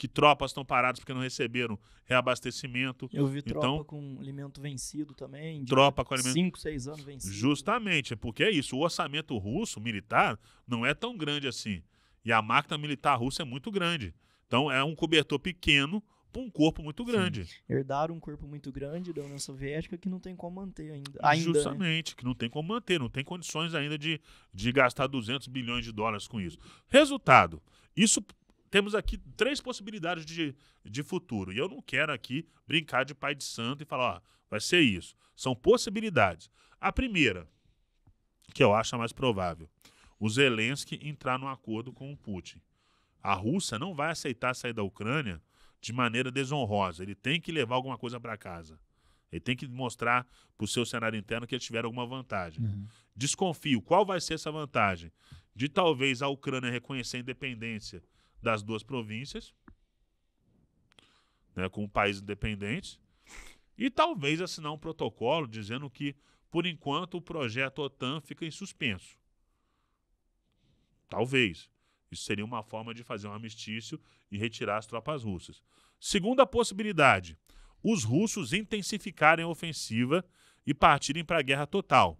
que tropas estão paradas porque não receberam reabastecimento. Eu vi tropa então, com alimento vencido também. tropa com alimento. 5, 6 anos vencido. Justamente, é porque é isso. O orçamento russo militar não é tão grande assim. E a máquina militar russa é muito grande. Então é um cobertor pequeno para um corpo muito grande. Sim. Herdaram um corpo muito grande da União Soviética que não tem como manter ainda. Né? Justamente, que não tem como manter, não tem condições ainda de, de gastar 200 bilhões de dólares com isso. Resultado, isso temos aqui três possibilidades de, de futuro. E eu não quero aqui brincar de pai de santo e falar, ó, vai ser isso. São possibilidades. A primeira, que eu acho a mais provável, o Zelensky entrar num acordo com o Putin. A Rússia não vai aceitar sair da Ucrânia de maneira desonrosa. Ele tem que levar alguma coisa para casa. Ele tem que mostrar para o seu cenário interno que ele tiver alguma vantagem. Uhum. Desconfio. Qual vai ser essa vantagem? De talvez a Ucrânia reconhecer a independência das duas províncias, né, como países independentes, e talvez assinar um protocolo dizendo que, por enquanto, o projeto OTAN fica em suspenso. Talvez. Isso seria uma forma de fazer um amistício e retirar as tropas russas. Segunda possibilidade: os russos intensificarem a ofensiva e partirem para a guerra total.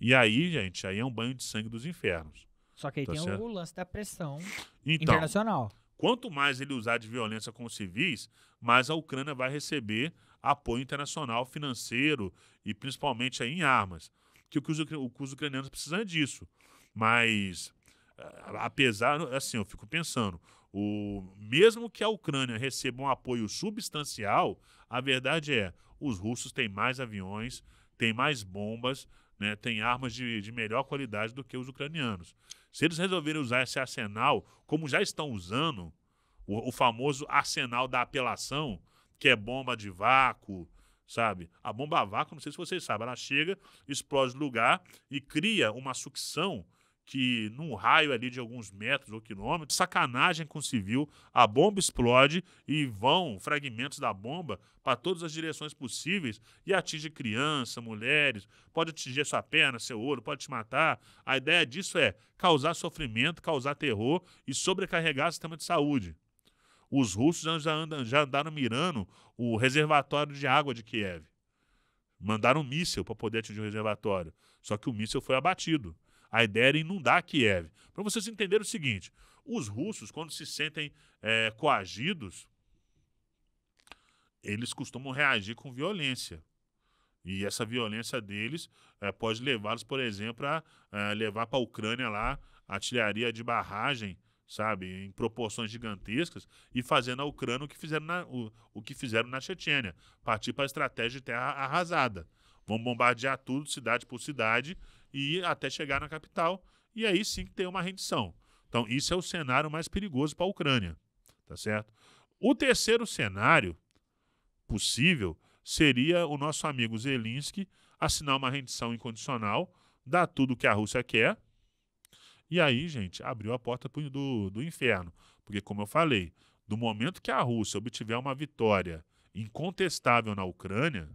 E aí, gente, aí é um banho de sangue dos infernos. Só que aí tá tem certo? o lance da pressão então, internacional. Quanto mais ele usar de violência com os civis, mais a Ucrânia vai receber apoio internacional financeiro e principalmente aí em armas. Que o que os, ucranianos precisam é disso. Mas, eh, apesar, assim, eu fico pensando, o, mesmo que a Ucrânia receba um apoio substancial, a verdade é, os russos têm mais aviões, têm mais bombas, né, têm armas de, de melhor qualidade do que os ucranianos. Se eles resolverem usar esse arsenal, como já estão usando, o, o famoso arsenal da apelação, que é bomba de vácuo, sabe? A bomba a vácuo, não sei se vocês sabem, ela chega, explode o lugar e cria uma sucção que num raio ali de alguns metros ou quilômetros, sacanagem com o civil, a bomba explode e vão fragmentos da bomba para todas as direções possíveis e atinge criança, mulheres, pode atingir sua perna, seu olho, pode te matar. A ideia disso é causar sofrimento, causar terror e sobrecarregar o sistema de saúde. Os russos já, andam, já andaram mirando o reservatório de água de Kiev. Mandaram um míssil para poder atingir o reservatório. Só que o míssil foi abatido. A ideia era inundar Kiev. Para vocês entenderem o seguinte: os russos, quando se sentem é, coagidos, eles costumam reagir com violência. E essa violência deles é, pode levá-los, por exemplo, a, a é, levar para a Ucrânia lá artilharia de barragem, sabe, em proporções gigantescas e fazendo a Ucrânia o que fizeram na, o, o que fizeram na Chechênia, partir para a estratégia de terra arrasada. Vão bombardear tudo, cidade por cidade, e até chegar na capital, e aí sim que tem uma rendição. Então, isso é o cenário mais perigoso para a Ucrânia, tá certo? O terceiro cenário possível seria o nosso amigo Zelensky assinar uma rendição incondicional, dar tudo o que a Rússia quer, e aí, gente, abriu a porta do, do inferno. Porque, como eu falei, do momento que a Rússia obtiver uma vitória incontestável na Ucrânia,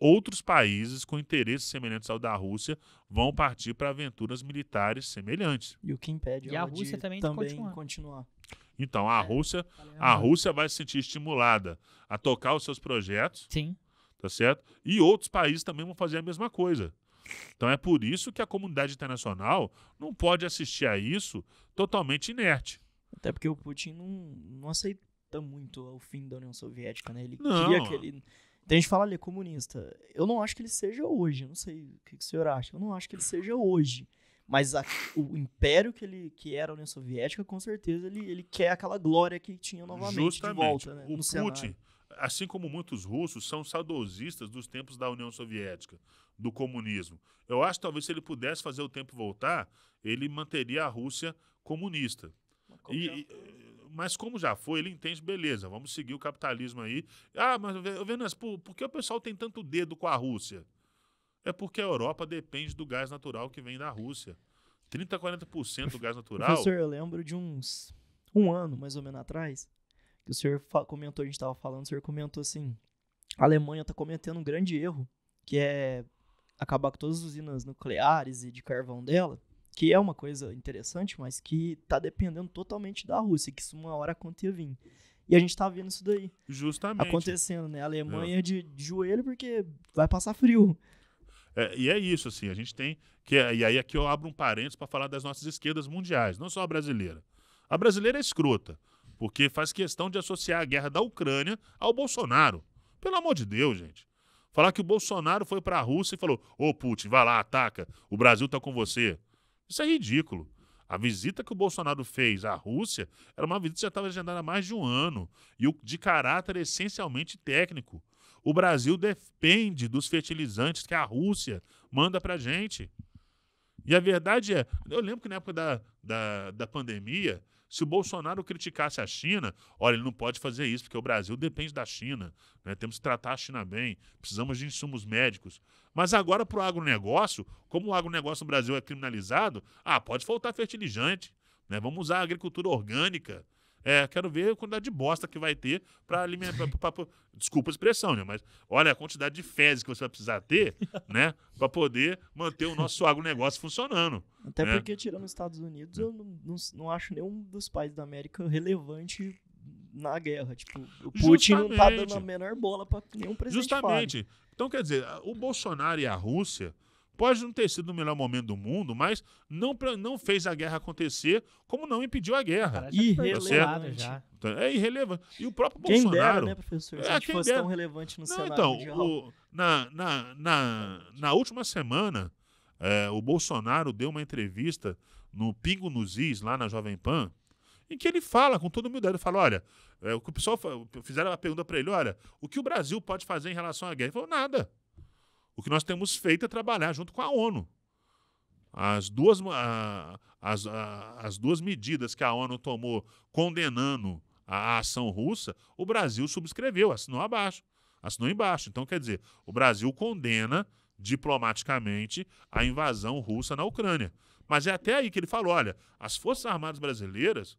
outros países com interesses semelhantes ao da Rússia vão partir para aventuras militares semelhantes. E o que impede e a Rússia também, também continuar. continuar. Então, a é. Rússia, a né? Rússia vai se sentir estimulada a tocar os seus projetos. Sim. Tá certo? E outros países também vão fazer a mesma coisa. Então é por isso que a comunidade internacional não pode assistir a isso totalmente inerte. Até porque o Putin não, não aceita muito o fim da União Soviética, né? Ele não. queria que ele tem então, gente que fala, ali, comunista. Eu não acho que ele seja hoje, não sei o que, que o senhor acha. Eu não acho que ele seja hoje. Mas a, o império que ele que era a União Soviética, com certeza, ele, ele quer aquela glória que tinha novamente Justamente. de volta. Né, o Putin, cenário. assim como muitos russos, são saudosistas dos tempos da União Soviética, do comunismo. Eu acho que talvez se ele pudesse fazer o tempo voltar, ele manteria a Rússia comunista. E, mas como já foi, ele entende, beleza, vamos seguir o capitalismo aí. Ah, mas, Venâncio, por, por que o pessoal tem tanto dedo com a Rússia? É porque a Europa depende do gás natural que vem da Rússia. 30, 40% do gás natural. Professor, eu lembro de uns um ano, mais ou menos, atrás, que o senhor comentou, a gente estava falando, o senhor comentou assim, a Alemanha está cometendo um grande erro, que é acabar com todas as usinas nucleares e de carvão dela, que é uma coisa interessante, mas que está dependendo totalmente da Rússia, que isso uma hora a conta ia vir. E a gente está vendo isso daí. Justamente. Acontecendo, né? A Alemanha é. de, de joelho porque vai passar frio. É, e é isso, assim, a gente tem. que E aí aqui eu abro um parênteses para falar das nossas esquerdas mundiais, não só a brasileira. A brasileira é escrota, porque faz questão de associar a guerra da Ucrânia ao Bolsonaro. Pelo amor de Deus, gente. Falar que o Bolsonaro foi para a Rússia e falou: Ô Putin, vai lá, ataca, o Brasil tá com você. Isso é ridículo. A visita que o Bolsonaro fez à Rússia era uma visita que já estava agendada há mais de um ano e de caráter essencialmente técnico. O Brasil depende dos fertilizantes que a Rússia manda para a gente. E a verdade é, eu lembro que na época da, da, da pandemia, se o Bolsonaro criticasse a China, olha, ele não pode fazer isso, porque o Brasil depende da China. Né? Temos que tratar a China bem, precisamos de insumos médicos. Mas agora, para o agronegócio, como o agronegócio no Brasil é criminalizado, ah, pode faltar fertilizante. Né? Vamos usar a agricultura orgânica. É, quero ver a quantidade de bosta que vai ter para alimentar. Pra, pra, desculpa a expressão, né? Mas olha a quantidade de fezes que você vai precisar ter, né? Para poder manter o nosso agronegócio funcionando. Até né? porque, tirando os Estados Unidos, é. eu não, não, não acho nenhum dos países da América relevante na guerra. Tipo, o Putin Justamente. não tá dando a menor bola para nenhum presidente. Justamente. Fale. Então, quer dizer, o Bolsonaro e a Rússia Pode não ter sido o melhor momento do mundo, mas não, não fez a guerra acontecer, como não impediu a guerra. Tá irrelevante. Tá é irrelevante. E o próprio quem Bolsonaro. Dera, né, professor? Se é, a gente fosse dera. tão relevante no não, Então, o, na, na, na, na última semana, é, o Bolsonaro deu uma entrevista no Pingo nos Is, lá na Jovem Pan, em que ele fala com toda humildade, ele fala, olha, é, o que o pessoal fizeram a pergunta para ele, olha, o que o Brasil pode fazer em relação à guerra? Ele falou, nada. O que nós temos feito é trabalhar junto com a ONU. As duas, a, as, a, as duas medidas que a ONU tomou condenando a, a ação russa, o Brasil subscreveu, assinou abaixo. Assinou embaixo. Então, quer dizer, o Brasil condena diplomaticamente a invasão russa na Ucrânia. Mas é até aí que ele falou: olha, as Forças Armadas brasileiras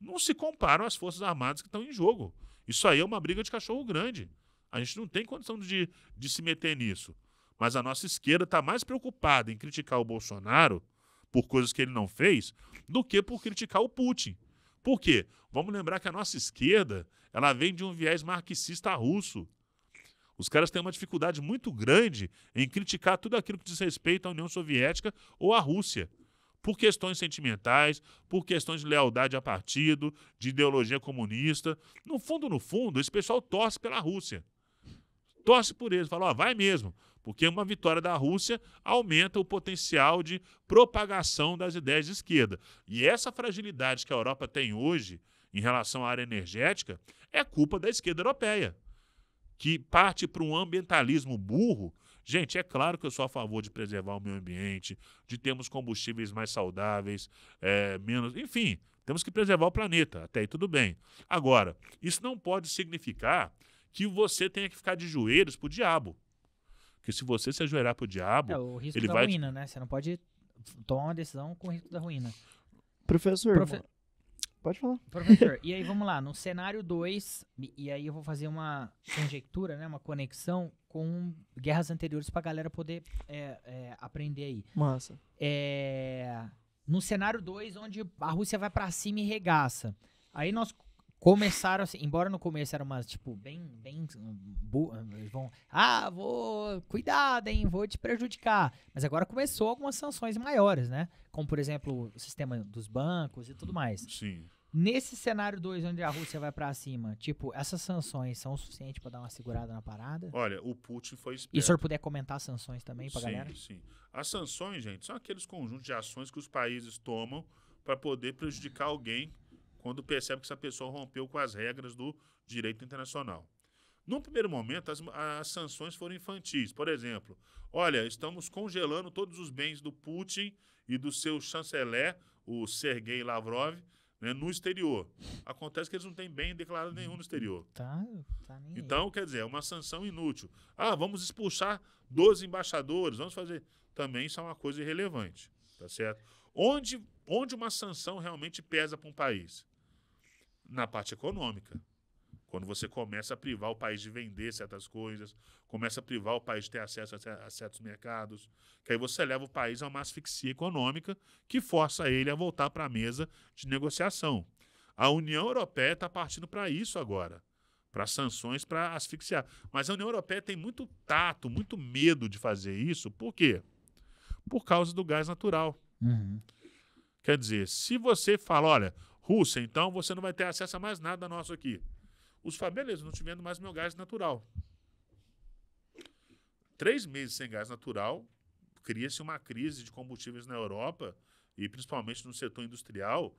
não se comparam às Forças Armadas que estão em jogo. Isso aí é uma briga de cachorro grande. A gente não tem condição de, de se meter nisso. Mas a nossa esquerda está mais preocupada em criticar o Bolsonaro por coisas que ele não fez do que por criticar o Putin. Por quê? Vamos lembrar que a nossa esquerda ela vem de um viés marxista russo. Os caras têm uma dificuldade muito grande em criticar tudo aquilo que diz respeito à União Soviética ou à Rússia. Por questões sentimentais, por questões de lealdade a partido, de ideologia comunista. No fundo, no fundo, esse pessoal torce pela Rússia. Torce por eles, fala, ó, vai mesmo porque uma vitória da Rússia aumenta o potencial de propagação das ideias de esquerda. E essa fragilidade que a Europa tem hoje em relação à área energética é culpa da esquerda europeia, que parte para um ambientalismo burro. Gente, é claro que eu sou a favor de preservar o meio ambiente, de termos combustíveis mais saudáveis, é, menos. Enfim, temos que preservar o planeta. Até aí tudo bem. Agora, isso não pode significar que você tenha que ficar de joelhos para o diabo. Porque se você se ajoelhar pro diabo. É, o risco ele da vai... ruína, né? Você não pode tomar uma decisão com o risco da ruína. Professor. Profe... Pode falar. Professor, e aí vamos lá, no cenário 2, e aí eu vou fazer uma conjectura, né? Uma conexão com guerras anteriores pra galera poder é, é, aprender aí. Massa. É no cenário 2, onde a Rússia vai para cima e regaça. Aí nós começaram assim, embora no começo era umas, tipo, bem, bem, hum, hum, vão, ah, vou, cuidado, hein, vou te prejudicar. Mas agora começou algumas sanções maiores, né? Como, por exemplo, o sistema dos bancos e tudo mais. Sim. Nesse cenário 2, onde a Rússia vai para cima, tipo, essas sanções são suficientes para dar uma segurada na parada? Olha, o Putin foi esperto. E o senhor puder comentar sanções também para sim, galera? Sim, sim. As sanções, gente, são aqueles conjuntos de ações que os países tomam para poder prejudicar alguém quando percebe que essa pessoa rompeu com as regras do direito internacional. Num primeiro momento, as, as sanções foram infantis. Por exemplo, olha, estamos congelando todos os bens do Putin e do seu chanceler, o Sergei Lavrov, né, no exterior. Acontece que eles não têm bem declarado nenhum no exterior. Tá, tá nem então, quer dizer, é uma sanção inútil. Ah, vamos expulsar 12 embaixadores, vamos fazer. Também isso é uma coisa irrelevante, tá certo? Onde, onde uma sanção realmente pesa para um país? na parte econômica. Quando você começa a privar o país de vender certas coisas, começa a privar o país de ter acesso a, certos mercados, que aí você leva o país a uma asfixia econômica que força ele a voltar para a mesa de negociação. A União Europeia está partindo para isso agora, para sanções para asfixiar. Mas a União Europeia tem muito tato, muito medo de fazer isso. Por quê? Por causa do gás natural. Uhum. Quer dizer, se você fala, olha, Rússia, então você não vai ter acesso a mais nada nosso aqui. Os fabeles não te vendo mais meu gás natural. Três meses sem gás natural, cria-se uma crise de combustíveis na Europa e principalmente no setor industrial.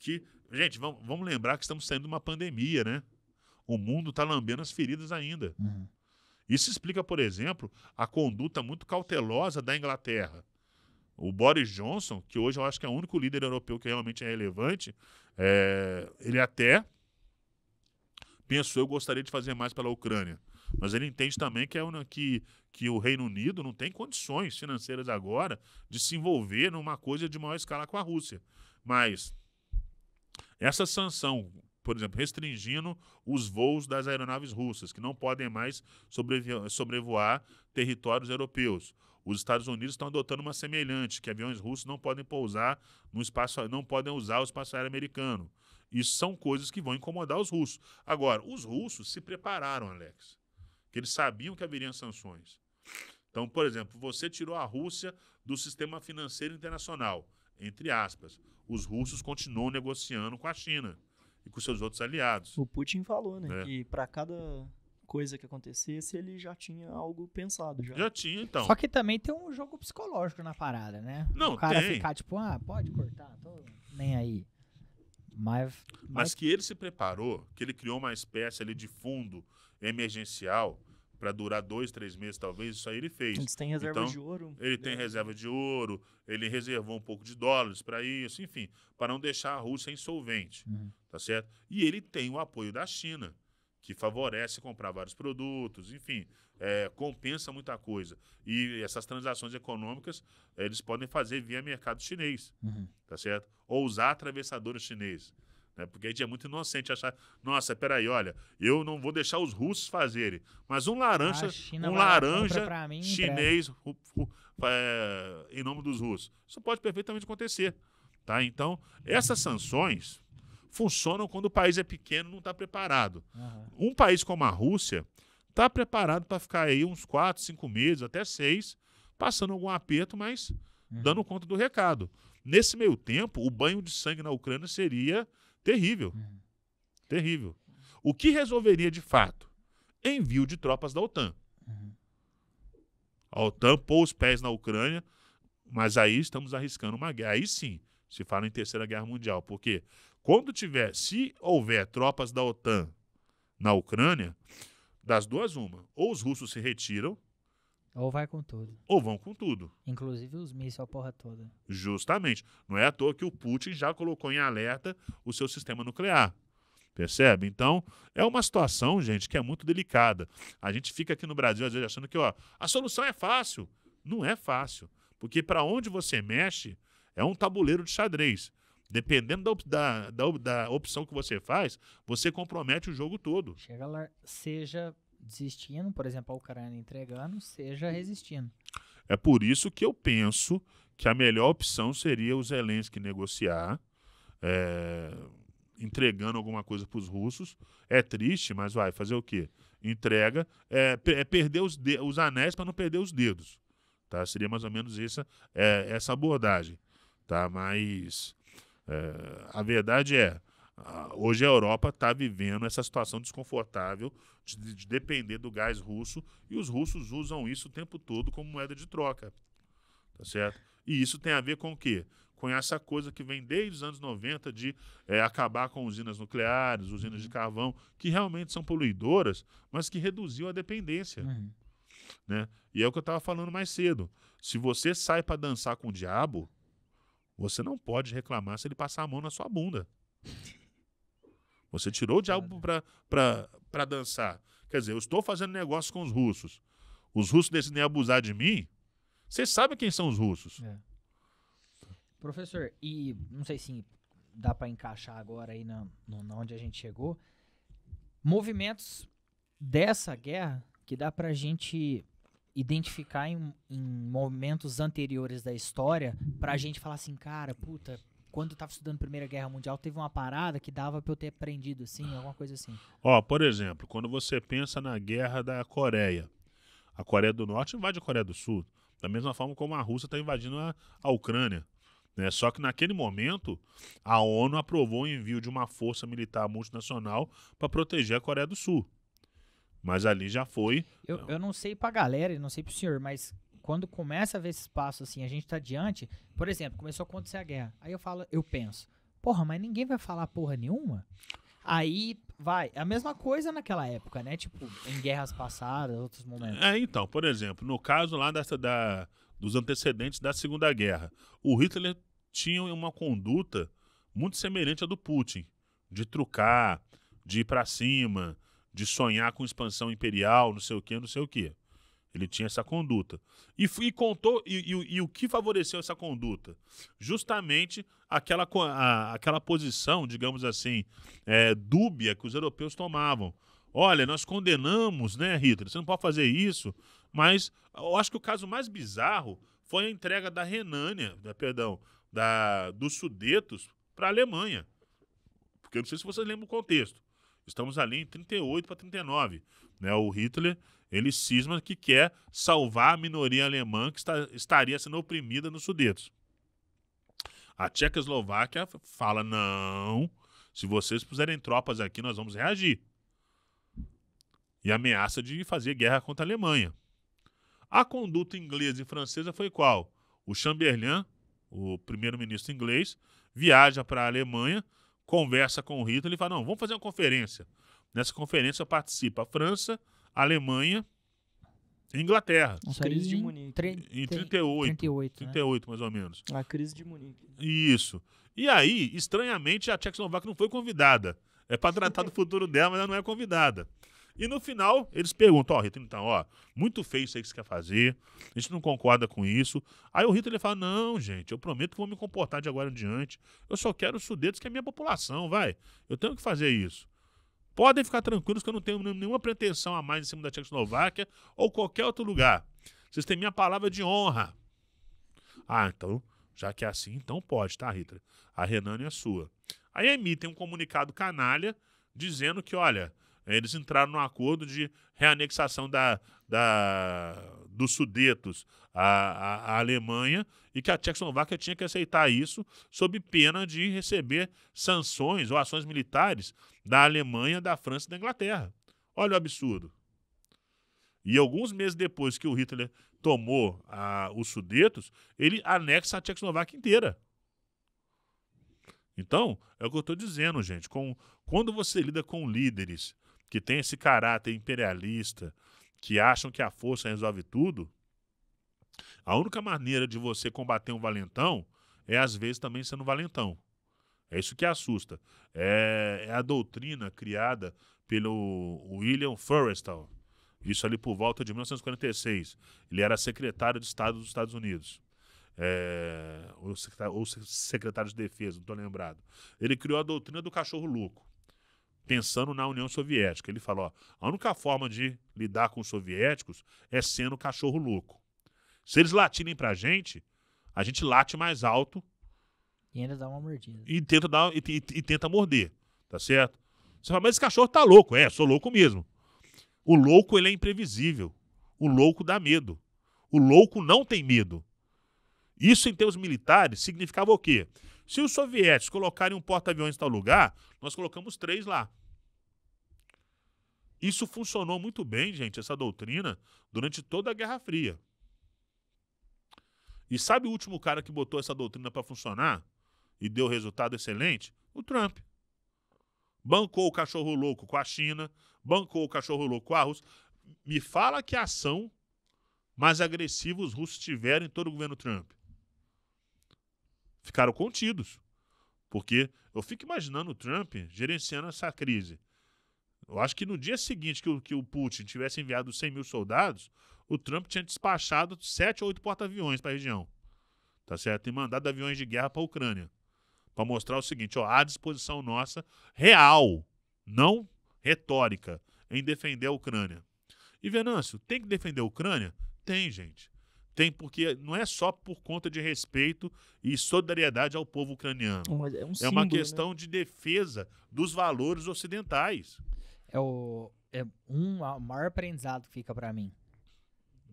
Que, gente, vamos, vamos lembrar que estamos saindo de uma pandemia, né? O mundo está lambendo as feridas ainda. Uhum. Isso explica, por exemplo, a conduta muito cautelosa da Inglaterra o Boris Johnson, que hoje eu acho que é o único líder europeu que realmente é relevante, é, ele até pensou eu gostaria de fazer mais pela Ucrânia. Mas ele entende também que, é uma, que, que o Reino Unido não tem condições financeiras agora de se envolver numa coisa de maior escala com a Rússia. Mas essa sanção, por exemplo, restringindo os voos das aeronaves russas, que não podem mais sobrevoar territórios europeus, os Estados Unidos estão adotando uma semelhante, que aviões russos não podem pousar no espaço, não podem usar o espaço aéreo americano. Isso são coisas que vão incomodar os russos. Agora, os russos se prepararam, Alex, que eles sabiam que haveriam sanções. Então, por exemplo, você tirou a Rússia do sistema financeiro internacional, entre aspas. Os russos continuam negociando com a China e com seus outros aliados. O Putin falou, né, é. que para cada coisa que acontecesse, ele já tinha algo pensado. Já, já tinha, então. Só que também tem um jogo psicológico na parada, né? Não, O cara tem. ficar tipo, ah, pode cortar, tô nem aí. Mas, mas... mas que ele se preparou, que ele criou uma espécie ali de fundo emergencial para durar dois, três meses, talvez, isso aí ele fez. ele tem reserva então, de ouro. Ele tem é. reserva de ouro, ele reservou um pouco de dólares para isso, enfim, para não deixar a Rússia insolvente, uhum. tá certo? E ele tem o apoio da China que favorece comprar vários produtos, enfim, é, compensa muita coisa. E essas transações econômicas eles podem fazer via mercado chinês, uhum. tá certo? Ou usar atravessadores chineses. Né? Porque a gente é muito inocente achar, nossa, peraí, olha, eu não vou deixar os russos fazerem, mas um laranja, um laranja mim, chinês ru, ru, é, em nome dos russos. Isso pode perfeitamente acontecer. Tá? Então, essas sanções funcionam quando o país é pequeno não está preparado. Uhum. Um país como a Rússia está preparado para ficar aí uns 4, 5 meses, até 6, passando algum aperto, mas uhum. dando conta do recado. Nesse meio tempo, o banho de sangue na Ucrânia seria terrível. Uhum. Terrível. O que resolveria de fato? Envio de tropas da OTAN. Uhum. A OTAN pôs os pés na Ucrânia, mas aí estamos arriscando uma guerra. Aí sim, se fala em Terceira Guerra Mundial, porque quando tiver, se houver tropas da OTAN na Ucrânia, das duas, uma. Ou os russos se retiram. Ou vai com tudo. Ou vão com tudo. Inclusive os mísseis, a porra toda. Justamente. Não é à toa que o Putin já colocou em alerta o seu sistema nuclear. Percebe? Então, é uma situação, gente, que é muito delicada. A gente fica aqui no Brasil, às vezes, achando que ó, a solução é fácil. Não é fácil. Porque para onde você mexe é um tabuleiro de xadrez. Dependendo da, da, da, opção que você faz, você compromete o jogo todo. Chega lá, seja desistindo, por exemplo, a Ucrânia entregando, seja hum. resistindo. É por isso que eu penso que a melhor opção seria os Zelensky negociar, é, entregando alguma coisa para os russos. É triste, mas vai fazer o quê? Entrega, é, é perder os, os anéis para não perder os dedos. Tá? Seria mais ou menos essa, é, essa abordagem. Tá? Mas é, a verdade é, hoje a Europa está vivendo essa situação desconfortável de, de depender do gás russo e os russos usam isso o tempo todo como moeda de troca. Tá certo? E isso tem a ver com o quê? com essa coisa que vem desde os anos 90 de é, acabar com usinas nucleares, usinas uhum. de carvão, que realmente são poluidoras, mas que reduziu a dependência. Uhum. Né? E é o que eu estava falando mais cedo. Se você sai para dançar com o diabo, você não pode reclamar se ele passar a mão na sua bunda. Você tirou o diabo para dançar. Quer dizer, eu estou fazendo negócio com os russos. Os russos decidem abusar de mim. Você sabe quem são os russos. É. Professor, e não sei se dá para encaixar agora aí na, na onde a gente chegou. Movimentos dessa guerra que dá para a gente identificar em, em momentos anteriores da história para a gente falar assim, cara, puta, quando eu tava estudando Primeira Guerra Mundial, teve uma parada que dava para eu ter aprendido, assim, alguma coisa assim. Ó, por exemplo, quando você pensa na guerra da Coreia, a Coreia do Norte invade a Coreia do Sul, da mesma forma como a Rússia está invadindo a, a Ucrânia. Né? Só que naquele momento, a ONU aprovou o envio de uma força militar multinacional para proteger a Coreia do Sul. Mas ali já foi. Eu não, eu não sei pra galera, não sei pro senhor, mas quando começa a ver esse espaço assim, a gente tá diante, por exemplo, começou a acontecer a guerra. Aí eu falo, eu penso, porra, mas ninguém vai falar porra nenhuma? Aí vai, a mesma coisa naquela época, né? Tipo, em guerras passadas, outros momentos. É, então, por exemplo, no caso lá dessa, da, dos antecedentes da Segunda Guerra, o Hitler tinha uma conduta muito semelhante à do Putin, de trucar, de ir pra cima, de sonhar com expansão imperial, não sei o quê, não sei o quê. Ele tinha essa conduta. E, e contou. E, e, e, o que favoreceu essa conduta? Justamente aquela, a, aquela posição, digamos assim, é, dúbia que os europeus tomavam. Olha, nós condenamos, né, Hitler? Você não pode fazer isso. Mas eu acho que o caso mais bizarro foi a entrega da Renânia, da, né, perdão, da, dos Sudetos para a Alemanha. Porque eu não sei se vocês lembram o contexto. Estamos ali em 38 para 39. Né? O Hitler ele cisma que quer salvar a minoria alemã que está, estaria sendo oprimida nos Sudetos. A Tchecoslováquia fala: não, se vocês puserem tropas aqui, nós vamos reagir. E ameaça de fazer guerra contra a Alemanha. A conduta inglesa e francesa foi qual? O Chamberlain, o primeiro-ministro inglês, viaja para a Alemanha conversa com o Hitler e fala: não, vamos fazer uma conferência. Nessa conferência participa a França, a Alemanha e Inglaterra. Nossa, crise de Munique. Em 38. 38, 38 né? mais ou menos. A crise de Munique. Isso. E aí, estranhamente, a Tchecoslováquia não foi convidada. É para tratar do futuro dela, mas ela não é convidada. E no final, eles perguntam, ó, oh, Rita, então, ó, muito feio isso aí que você quer fazer, a gente não concorda com isso. Aí o Rita, ele fala, não, gente, eu prometo que vou me comportar de agora em diante, eu só quero os sudetos que é a minha população, vai, eu tenho que fazer isso. Podem ficar tranquilos que eu não tenho nenhuma pretensão a mais em cima da Tchecoslováquia ou qualquer outro lugar. Vocês têm minha palavra de honra. Ah, então, já que é assim, então pode, tá, Rita? A Renan é sua. Aí emitem um comunicado canalha dizendo que, olha, eles entraram num acordo de reanexação da, da, dos Sudetos à, à, à Alemanha e que a Tchecoslováquia tinha que aceitar isso sob pena de receber sanções ou ações militares da Alemanha, da França e da Inglaterra. Olha o absurdo. E alguns meses depois que o Hitler tomou a, os Sudetos, ele anexa a Tchecoslováquia inteira. Então, é o que eu estou dizendo, gente. Com, quando você lida com líderes que tem esse caráter imperialista, que acham que a força resolve tudo, a única maneira de você combater um valentão é, às vezes, também sendo valentão. É isso que assusta. É, é a doutrina criada pelo William Forrestal. Isso ali por volta de 1946. Ele era secretário de Estado dos Estados Unidos. É, ou, secretário, ou secretário de Defesa, não estou lembrado. Ele criou a doutrina do cachorro louco pensando na União Soviética. Ele fala: a única forma de lidar com os soviéticos é sendo cachorro louco. Se eles latirem pra gente, a gente late mais alto. E ainda dá uma mordida. E tenta, dar, e, e, e tenta morder, tá certo? Você fala, mas esse cachorro tá louco. É, sou louco mesmo. O louco, ele é imprevisível. O louco dá medo. O louco não tem medo. Isso, em termos militares, significava o quê? Se os soviéticos colocarem um porta-aviões em tal lugar, nós colocamos três lá. Isso funcionou muito bem, gente, essa doutrina, durante toda a Guerra Fria. E sabe o último cara que botou essa doutrina para funcionar e deu resultado excelente? O Trump. Bancou o cachorro louco com a China, bancou o cachorro louco com a Rússia. Me fala que ação mais agressiva os russos tiveram em todo o governo Trump. Ficaram contidos. Porque eu fico imaginando o Trump gerenciando essa crise. Eu acho que no dia seguinte que o, que o Putin tivesse enviado 100 mil soldados, o Trump tinha despachado 7 ou 8 porta-aviões para a região. Tá certo? E mandado aviões de guerra para a Ucrânia. Para mostrar o seguinte: ó, há disposição nossa real, não retórica, em defender a Ucrânia. E Venâncio, tem que defender a Ucrânia? Tem, gente. Tem, porque não é só por conta de respeito e solidariedade ao povo ucraniano. é, um símbolo, é uma né? questão né? de defesa dos valores ocidentais é o é um maior aprendizado que fica para mim.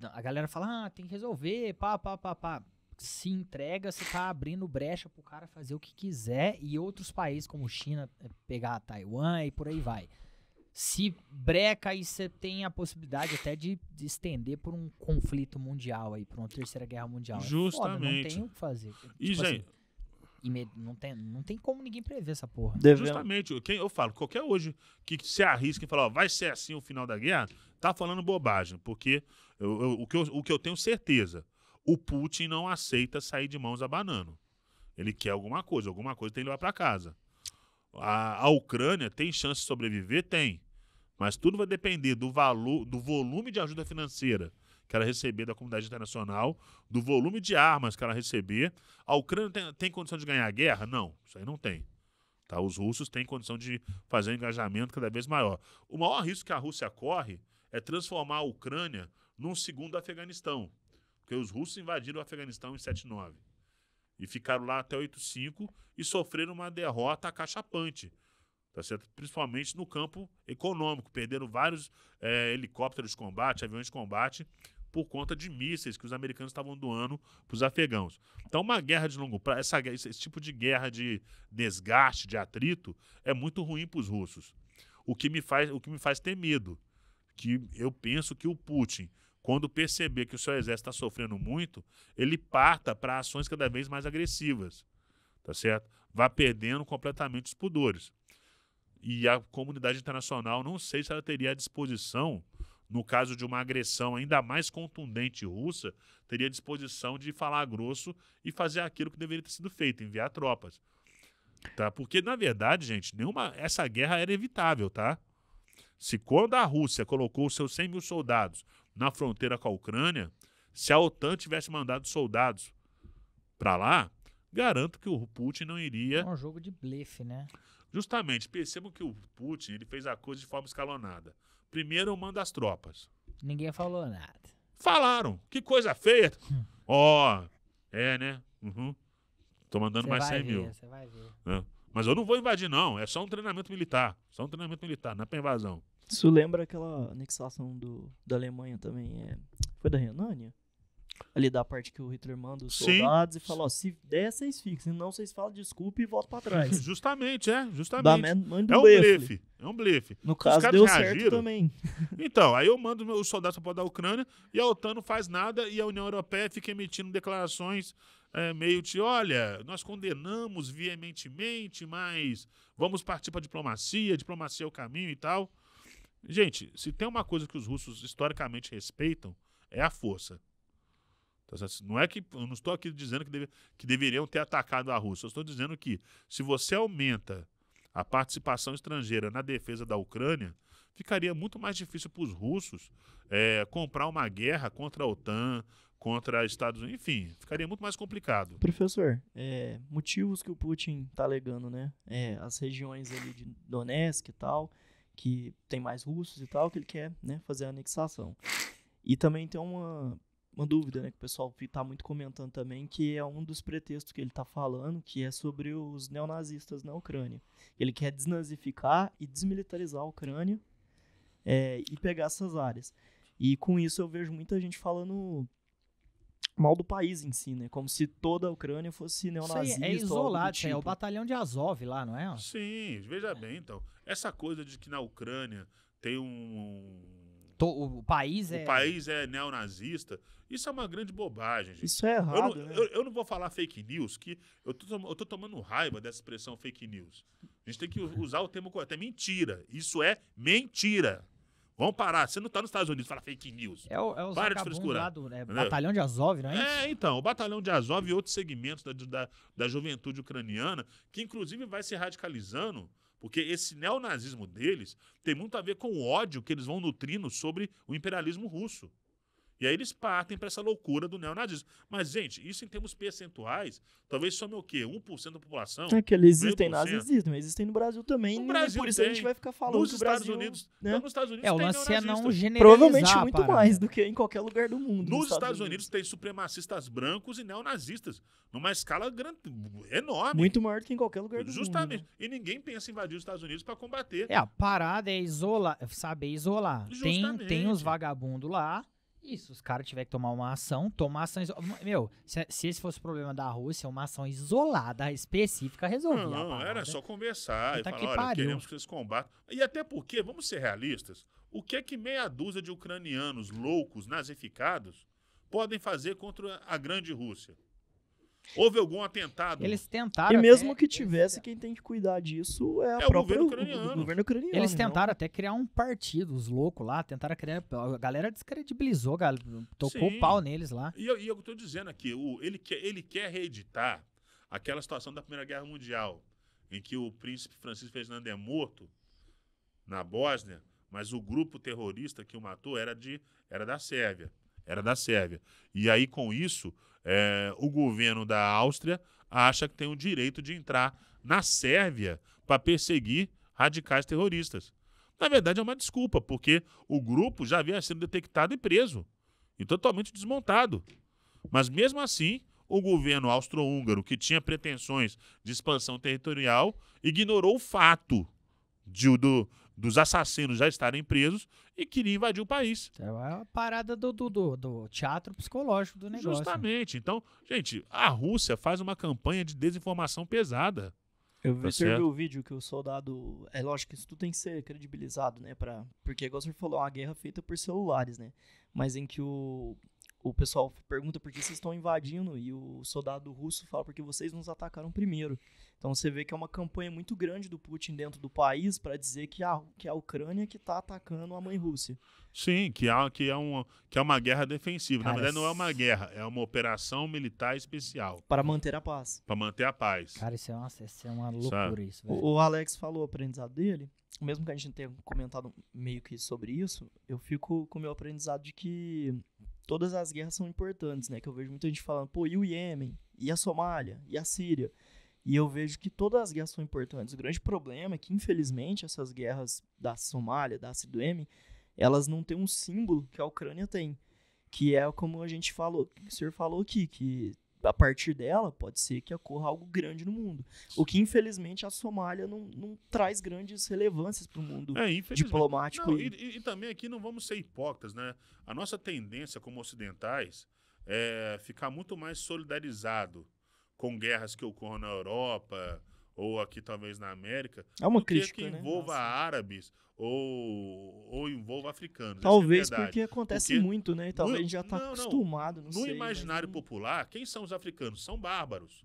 A galera fala: "Ah, tem que resolver, pá, pá, pá, pá". Se entrega, você tá abrindo brecha pro cara fazer o que quiser e outros países como China eh, pegar Taiwan e por aí vai. Se breca aí você tem a possibilidade até de, de estender por um conflito mundial aí, por uma terceira guerra mundial. Justamente. É foda, não tem o que fazer. E, tipo gente, assim, não, tem, não tem como ninguém prever essa porra. Devemos. Justamente, quem, eu falo, qualquer hoje que se arrisca e fala, ó, vai ser assim o final da guerra, tá falando bobagem, porque eu, eu, o, que eu, o que eu tenho certeza, o Putin não aceita sair de mãos abanando. Ele quer alguma coisa, alguma coisa tem que levar para casa. A, a Ucrânia tem chance de sobreviver? Tem. Mas tudo vai depender do valor, do volume de ajuda financeira que ela receber da comunidade internacional, do volume de armas que ela receber. A Ucrânia tem, tem condição de ganhar a guerra? Não, isso aí não tem. Tá? Os russos têm condição de fazer um engajamento cada vez maior. O maior risco que a Rússia corre é transformar a Ucrânia num segundo Afeganistão. Porque os russos invadiram o Afeganistão em 79 e ficaram lá até 85 e sofreram uma derrota acachapante. Tá certo? Principalmente no campo econômico. Perderam vários é, helicópteros de combate, aviões de combate, por conta de mísseis que os americanos estavam doando para os afegãos. Então, uma guerra de longo prazo, essa, esse, esse tipo de guerra de desgaste, de atrito, é muito ruim para os russos. O que me faz, o que me faz ter medo, que eu penso que o Putin, quando perceber que o seu exército está sofrendo muito, ele parta para ações cada vez mais agressivas, tá certo? Vá perdendo completamente os pudores. E a comunidade internacional, não sei se ela teria a disposição no caso de uma agressão ainda mais contundente russa, teria disposição de falar grosso e fazer aquilo que deveria ter sido feito, enviar tropas. Tá? Porque, na verdade, gente, nenhuma essa guerra era evitável, tá? Se quando a Rússia colocou seus 100 mil soldados na fronteira com a Ucrânia, se a OTAN tivesse mandado soldados para lá, garanto que o Putin não iria... É um jogo de blefe, né? Justamente, percebam que o Putin ele fez a coisa de forma escalonada. Primeiro eu mando as tropas. Ninguém falou nada. Falaram. Que coisa feia. Ó, oh, é, né? Uhum. Tô mandando cê mais 100 ver, mil. É. Mas eu não vou invadir, não. É só um treinamento militar. Só um treinamento militar, não é pra invasão. Isso lembra aquela anexação do, da Alemanha também. É... Foi da Renânia? ali da parte que o Hitler manda os Sim. soldados e fala, ó, se der, vocês ficam, se não, vocês falam desculpa e voltam pra trás. Justamente, é, justamente. Da man, manda é um blefe. blefe. É um blefe. No caso, os caras deu reagiram. certo também. Então, aí eu mando os soldados para da Ucrânia e a OTAN não faz nada e a União Europeia fica emitindo declarações é, meio de, olha, nós condenamos veementemente, mas vamos partir para diplomacia, diplomacia é o caminho e tal. Gente, se tem uma coisa que os russos historicamente respeitam, é a força. Tá não é que eu não estou aqui dizendo que, deve, que deveriam ter atacado a Rússia. Eu estou dizendo que se você aumenta a participação estrangeira na defesa da Ucrânia, ficaria muito mais difícil para os russos é, comprar uma guerra contra a OTAN, contra Estados Unidos, enfim, ficaria muito mais complicado. Professor, é, motivos que o Putin está alegando, né? É, as regiões ali de Donetsk e tal, que tem mais russos e tal, que ele quer né, fazer a anexação. E também tem uma uma dúvida, né, que o pessoal está muito comentando também, que é um dos pretextos que ele está falando, que é sobre os neonazistas na Ucrânia. Ele quer desnazificar e desmilitarizar a Ucrânia é, e pegar essas áreas. E com isso eu vejo muita gente falando mal do país em si, né? Como se toda a Ucrânia fosse é neonazista. Isso é isolado, tipo. é o tipo. batalhão de Azov lá, não é? Sim, veja é. bem, então. Essa coisa de que na Ucrânia tem um o país é. O país é neonazista. Isso é uma grande bobagem, gente. Isso é errado. Eu não, né? eu, eu não vou falar fake news, que eu tô, eu tô tomando raiva dessa expressão fake news. A gente tem que usar o termo correto. É mentira. Isso é mentira. Vamos parar. Você não está nos Estados Unidos, fala fake news. É o, é o Para de frescura. do, é, Batalhão de Azov, não é, é isso? É, então. O Batalhão de Azov e outros segmentos da, da, da juventude ucraniana, que inclusive vai se radicalizando porque esse neonazismo deles tem muito a ver com o ódio que eles vão nutrindo sobre o imperialismo russo. E aí eles partem para essa loucura do neonazismo. Mas, gente, isso em termos percentuais, talvez some o quê? 1% da população? É que eles existem nazis existem mas existem no Brasil também. No Brasil por isso tem. a gente vai ficar falando nos Estados Brasil, Unidos, né? então, nos Estados Unidos É, o lance é não generalizar. Provavelmente muito para. mais do que em qualquer lugar do mundo. Nos, nos Estados, Estados Unidos. Unidos. tem supremacistas brancos e neonazistas, numa escala grande, enorme. Muito maior do que em qualquer lugar do Justamente. mundo. Justamente. Né? E ninguém pensa em invadir os Estados Unidos para combater. É, a parada é, é isolar, saber isolar. Justamente. Tem, tem os vagabundos lá isso, os caras tiverem que tomar uma ação, tomar ação isolada. Meu, se, é, se, esse fosse o problema da Rússia, uma ação isolada, específica, resolvia. Não, não era só conversar e falar, que olha, queremos que vocês combatam. E até porque, vamos ser realistas, o que é que meia dúzia de ucranianos loucos, nazificados, podem fazer contra a grande Rússia? houve algum atentado. Eles tentaram. E mesmo até, que tivesse, quem tem que cuidar disso é, é a própria, o, governo o, o governo ucraniano. Eles né? tentaram não. até criar um partido, os loucos lá, tentaram criar. A galera descredibilizou, galera, tocou o pau neles lá. E eu, e eu tô dizendo aqui, o, ele, quer, ele quer reeditar aquela situação da Primeira Guerra Mundial, em que o príncipe Francisco Ferdinando é morto na Bósnia, mas o grupo terrorista que o matou era, de, era da Sérvia. Era da Sérvia. E aí, com isso, é, o governo da Áustria acha que tem o direito de entrar na Sérvia para perseguir radicais terroristas. Na verdade, é uma desculpa, porque o grupo já havia sido detectado e preso, e totalmente desmontado. Mas mesmo assim, o governo austro-húngaro, que tinha pretensões de expansão territorial, ignorou o fato de, do, dos assassinos já estarem presos e queria invadir o país. É uma parada do, do, do, teatro psicológico do negócio. Justamente. Então, gente, a Rússia faz uma campanha de desinformação pesada. Eu tá vi, tá o vídeo que o soldado. É lógico que isso tudo tem que ser credibilizado, né? Pra, porque, igual você falou, é uma guerra feita por celulares, né? Mas em que o, o pessoal pergunta por que vocês estão invadindo e o soldado russo fala porque vocês nos atacaram primeiro. Então você vê que é uma campanha muito grande do Putin dentro do país para dizer que a, que a Ucrânia que está atacando a mãe Rússia. Sim, que, há, que, é, uma, que é uma guerra defensiva. Cara, Na verdade, não é uma guerra, é uma operação militar especial. Para manter a paz. Para manter a paz. Cara, isso é uma, isso é uma loucura Sabe? isso. O, o Alex falou o aprendizado dele. Mesmo que a gente tenha comentado meio que sobre isso, eu fico com o meu aprendizado de que todas as guerras são importantes, né? Que eu vejo muita gente falando, pô, e o Iêmen? E a Somália? E a Síria? E eu vejo que todas as guerras são importantes. O grande problema é que, infelizmente, essas guerras da Somália, da Síria do Iêmen, elas não têm um símbolo que a Ucrânia tem. Que é como a gente falou, o senhor falou aqui, que a partir dela, pode ser que ocorra algo grande no mundo. O que, infelizmente, a Somália não, não traz grandes relevâncias para o mundo é, diplomático. Não, e... E, e, também aqui não vamos ser hipócritas, né? A nossa tendência como ocidentais é ficar muito mais solidarizado com guerras que ocorram na Europa, ou aqui talvez na América, é uma crítica, que né? envolva né? árabes ou, ou envolva africanos. É talvez é porque acontece porque... muito, né? Talvez no, a gente já está acostumado. Não no sei, imaginário mas... popular, quem são os africanos? São bárbaros.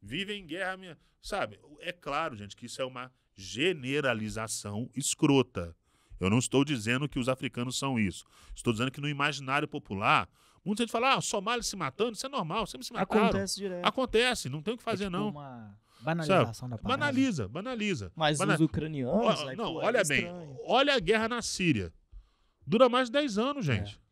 Vivem em guerra, minha... sabe? É claro, gente, que isso é uma generalização escrota. Eu não estou dizendo que os africanos são isso. Estou dizendo que no imaginário popular, muita gente fala, ah, Somália se matando, isso é normal, sempre se mataram. Acontece direto. Acontece, não tem o que é fazer, é tipo não. Uma Banalização sabe? da parada. Banaliza, banaliza. Mas Banal... os ucranianos. Né, não, pô, olha é bem. Olha a guerra na Síria. Dura mais de 10 anos, é. gente. É.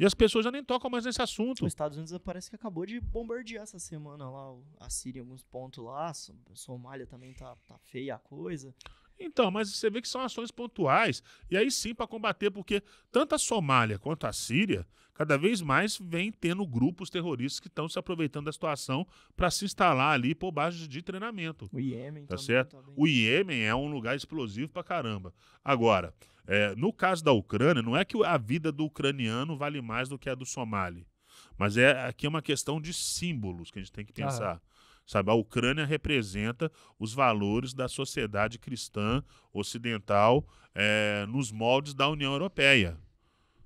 E as pessoas já nem tocam mais nesse assunto. Os Estados Unidos parece que acabou de bombardear essa semana lá a Síria, alguns pontos lá. A Somália também tá, tá feia a coisa. Então, mas você vê que são ações pontuais. E aí sim, para combater, porque tanto a Somália quanto a Síria, cada vez mais vem tendo grupos terroristas que estão se aproveitando da situação para se instalar ali por bases de treinamento. O Iêmen tá também, certo? Também. Tá o Iêmen é um lugar explosivo para caramba. Agora, é, no caso da Ucrânia, não é que a vida do ucraniano vale mais do que a do somali. Mas é aqui é uma questão de símbolos que a gente tem que pensar. Ah. Sabe, a Ucrânia representa os valores da sociedade cristã ocidental é, nos moldes da União Europeia.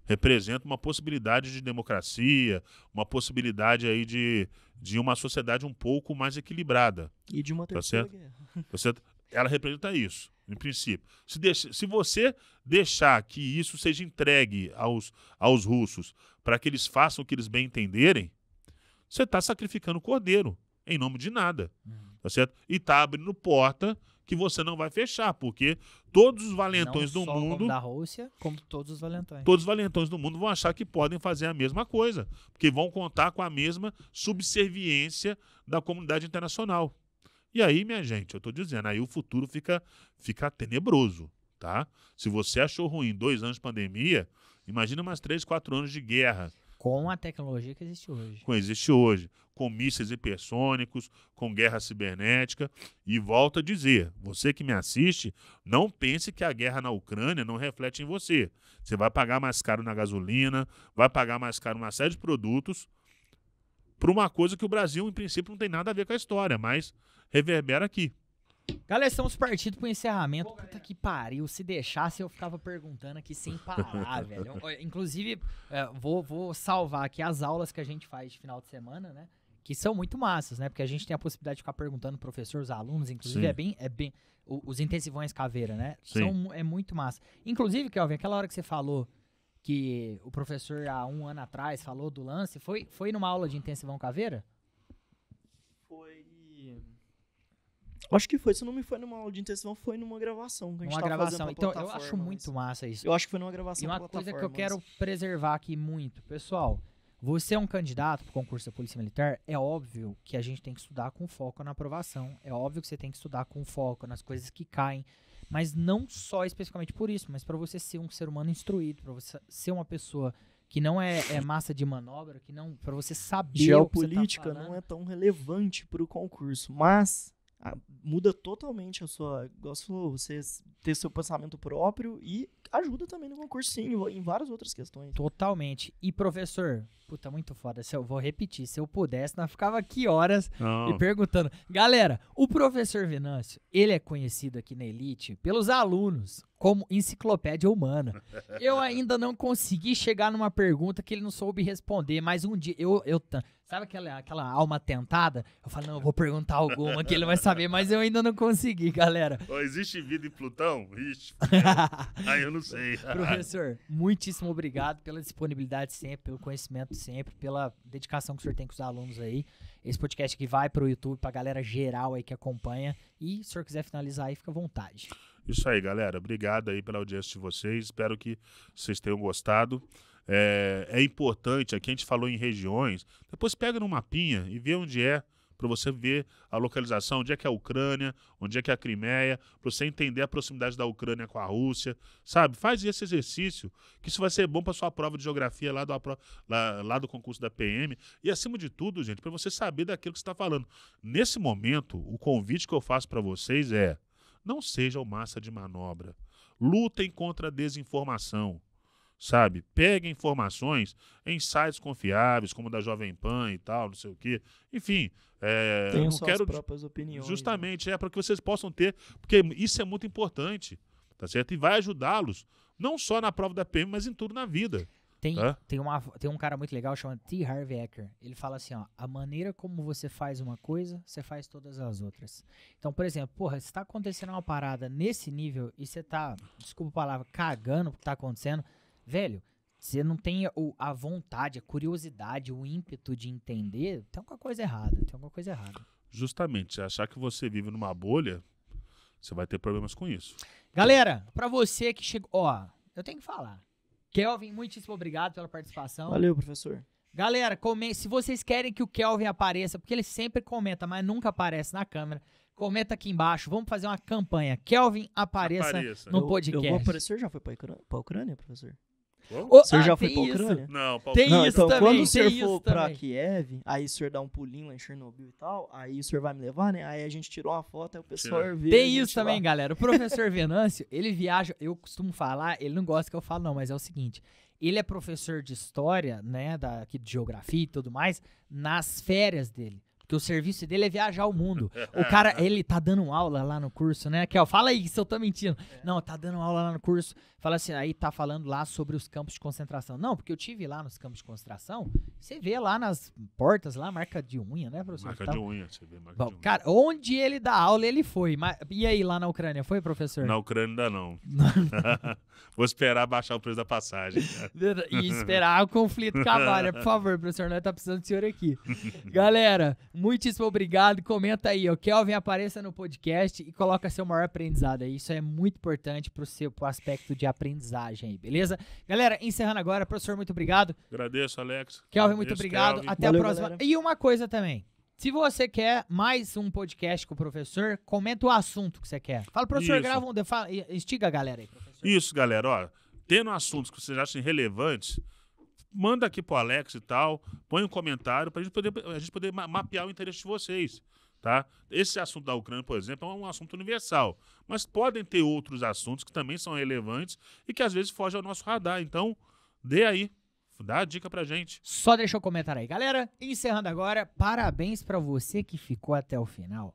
Representa uma possibilidade de democracia, uma possibilidade aí de, de uma sociedade um pouco mais equilibrada. E de uma tá terceira tá guerra. Tá certo? Ela representa isso em princípio. Se, deixe, se você deixar que isso seja entregue aos, aos russos para que eles façam o que eles bem entenderem, você está sacrificando o cordeiro em nome de nada. Uhum. Tá certo? E tá abrindo porta que você não vai fechar, porque todos os valentões não do mundo. Como da Rússia, como todos os valentões. Todos os valentões do mundo vão achar que podem fazer a mesma coisa, porque vão contar com a mesma subserviência da comunidade internacional. E aí, minha gente, eu estou dizendo, aí o futuro fica, fica tenebroso, tá? Se você achou ruim dois anos de pandemia, imagina mais três, quatro anos de guerra com a tecnologia que existe hoje. Com existe hoje. Com mísseis hipersônicos, com guerra cibernética. E volto a dizer: você que me assiste, não pense que a guerra na Ucrânia não reflete em você. Você vai pagar mais caro na gasolina, vai pagar mais caro uma série de produtos por uma coisa que o Brasil, em princípio, não tem nada a ver com a história, mas reverbera aqui. Galera, estamos partidos pro encerramento. Puta que pariu. Se deixasse, eu ficava perguntando aqui sem parar, velho. Inclusive, é, vou, vou salvar aqui as aulas que a gente faz de final de semana, né? Que são muito massas, né? Porque a gente tem a possibilidade de ficar perguntando professor, os alunos, inclusive é Sim. é bem, é bem. Os intensivões caveira, né? Sim. São, é muito massa. Inclusive, Kelvin, aquela hora que você falou que o professor há um ano atrás falou do lance, foi, foi numa aula de intensivão caveira? Acho que foi, se não me foi numa aula de intenção, foi numa gravação que a gente Uma gravação. Então, eu acho muito massa isso. Eu acho que foi numa gravação. E uma coisa que eu quero preservar aqui muito, pessoal. Você é um candidato para o concurso da Polícia Militar, é óbvio que a gente tem que estudar com foco na aprovação, é óbvio que você tem que estudar com foco nas coisas que caem, mas não só especificamente por isso, mas para você ser um ser humano instruído, para você ser uma pessoa que não é, é massa de manobra, que não para você saber geopolítica o que você tá não é tão relevante para o concurso, mas muda totalmente a sua. Gosto você ter seu pensamento próprio e ajuda também no concurso, sim, em várias outras questões. Totalmente. E, professor, Puta, muito foda. Se eu vou repetir, se eu pudesse, nós ficava aqui horas Não. e perguntando. Galera, o professor Venâncio, ele é conhecido aqui na Elite pelos alunos como enciclopédia humana. Eu ainda não consegui chegar numa pergunta que ele não soube responder, mas um dia eu, eu sabe aquela, aquela alma tentada? Eu falo, não, eu vou perguntar alguma que ele vai saber, mas eu ainda não consegui, galera. Oh, existe vida em Plutão? Ixi, aí eu não sei. Professor, muitíssimo obrigado pela disponibilidade sempre, pelo conhecimento sempre, pela dedicação que o senhor tem com os alunos aí. Esse podcast que vai para o YouTube, para a galera geral aí que acompanha. E se o senhor quiser finalizar aí, fica à vontade. Isso aí, galera. Obrigado aí pela audiência de vocês. Espero que vocês tenham gostado. É, é importante, aqui a gente falou em regiões. Depois pega no mapinha e vê onde é para você ver a localização, onde é que é a Ucrânia, onde é que é a Crimeia, para você entender a proximidade da Ucrânia com a Rússia, sabe? Faz esse exercício, que isso vai ser bom para sua prova de geografia lá do, lá, lá do concurso da PM. E acima de tudo, gente, para você saber daquilo que você está falando. Nesse momento, o convite que eu faço para vocês é: não sejam massa de manobra. Lutem contra a desinformação sabe? Pega informações em sites confiáveis, como da Jovem Pan e tal, não sei o quê. Enfim, é, Tenho não quero as próprias opiniões. Né? Justamente né? é para que vocês possam ter, porque isso é muito importante, tá certo? E vai ajudá-los não só na prova da PM, mas em tudo na vida. Tem, tá? tem, uma, tem um cara muito legal chamado T. Harvey Ecker. Ele fala assim, ó, a maneira como você faz uma coisa, você faz todas as outras. Então, por exemplo, porra, se tá acontecendo uma parada nesse nível e você tá, desculpa a palavra, cagando o que tá acontecendo, velho, você não tem o, a vontade, a curiosidade, o ímpeto de entender, tem alguma coisa errada, tem alguma coisa errada. Justamente, achar que você vive numa bolha, você vai ter problemas com isso. Galera, para você que chegou, ó, eu tenho que falar. Kelvin, muitíssimo obrigado pela participação. Valeu, professor. Galera, come... se vocês querem que o Kelvin apareça, porque ele sempre comenta, mas nunca aparece na câmera, comenta aqui embaixo. Vamos fazer uma campanha. Kelvin apareça, apareça. no podcast. Eu vou aparecer já foi para a Ucrânia, professor? O, o senhor ah, já foi para Ucrânia? Isso. Não, pra Tem não, isso então, também, quando o senhor for para Kiev, aí o senhor dá um pulinho lá em Chernobyl e tal, aí o senhor vai me levar, né? Aí a gente tirou uma foto, aí o pessoal vê. Tem isso também, lá. galera. O professor Venâncio, ele viaja, eu costumo falar, ele não gosta que eu falo não, mas é o seguinte, ele é professor de história, né, da, aqui de geografia e tudo mais, nas férias dele que o serviço dele é viajar o mundo. O cara, ele tá dando aula lá no curso, né? Kel, fala aí se eu tô mentindo. É. Não, tá dando aula lá no curso. Fala assim, aí tá falando lá sobre os campos de concentração. Não, porque eu tive lá nos campos de concentração, você vê lá nas portas, lá, marca de unha, né, professor? Marca então, de unha, você vê, marca bom, de unha. Cara, onde ele dá aula, ele foi. Mas, e aí, lá na Ucrânia, foi, professor? Na Ucrânia ainda não. Vou esperar baixar o preço da passagem. Cara. e esperar o conflito acabar, né? Por favor, professor, nós tá precisando do senhor aqui. Galera, Muitíssimo obrigado. Comenta aí, ó. Kelvin apareça no podcast e coloca seu maior aprendizado aí. Isso é muito importante pro seu pro aspecto de aprendizagem aí, beleza? Galera, encerrando agora, professor, muito obrigado. Agradeço, Alex. Kelvin, Agradeço, muito obrigado. Kelvin. Até Valeu, a próxima. Galera. E uma coisa também. Se você quer mais um podcast com o professor, comenta o assunto que você quer. Fala, professor, Isso. grava um. Fala, instiga a galera aí, professor. Isso, galera, ó. Tendo assuntos que vocês acham relevantes, manda aqui pro Alex e tal, põe um comentário pra gente poder, a gente poder mapear o interesse de vocês. Tá? Esse assunto da Ucrânia, por exemplo, é um assunto universal. Mas podem ter outros assuntos que também são relevantes e que às vezes fogem ao nosso radar. Então, dê aí. Dá a dica pra gente. Só deixa o comentário aí. Galera, encerrando agora, parabéns para você que ficou até o final.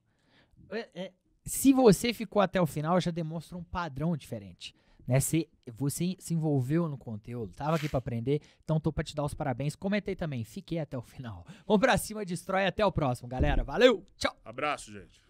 É, é, se você ficou até o final, já demonstra um padrão diferente né? Se você se envolveu no conteúdo, tava aqui para aprender, então tô para te dar os parabéns. Comentei também, fiquei até o final. Vamos para cima, destrói até o próximo, galera. Valeu, tchau. Abraço, gente.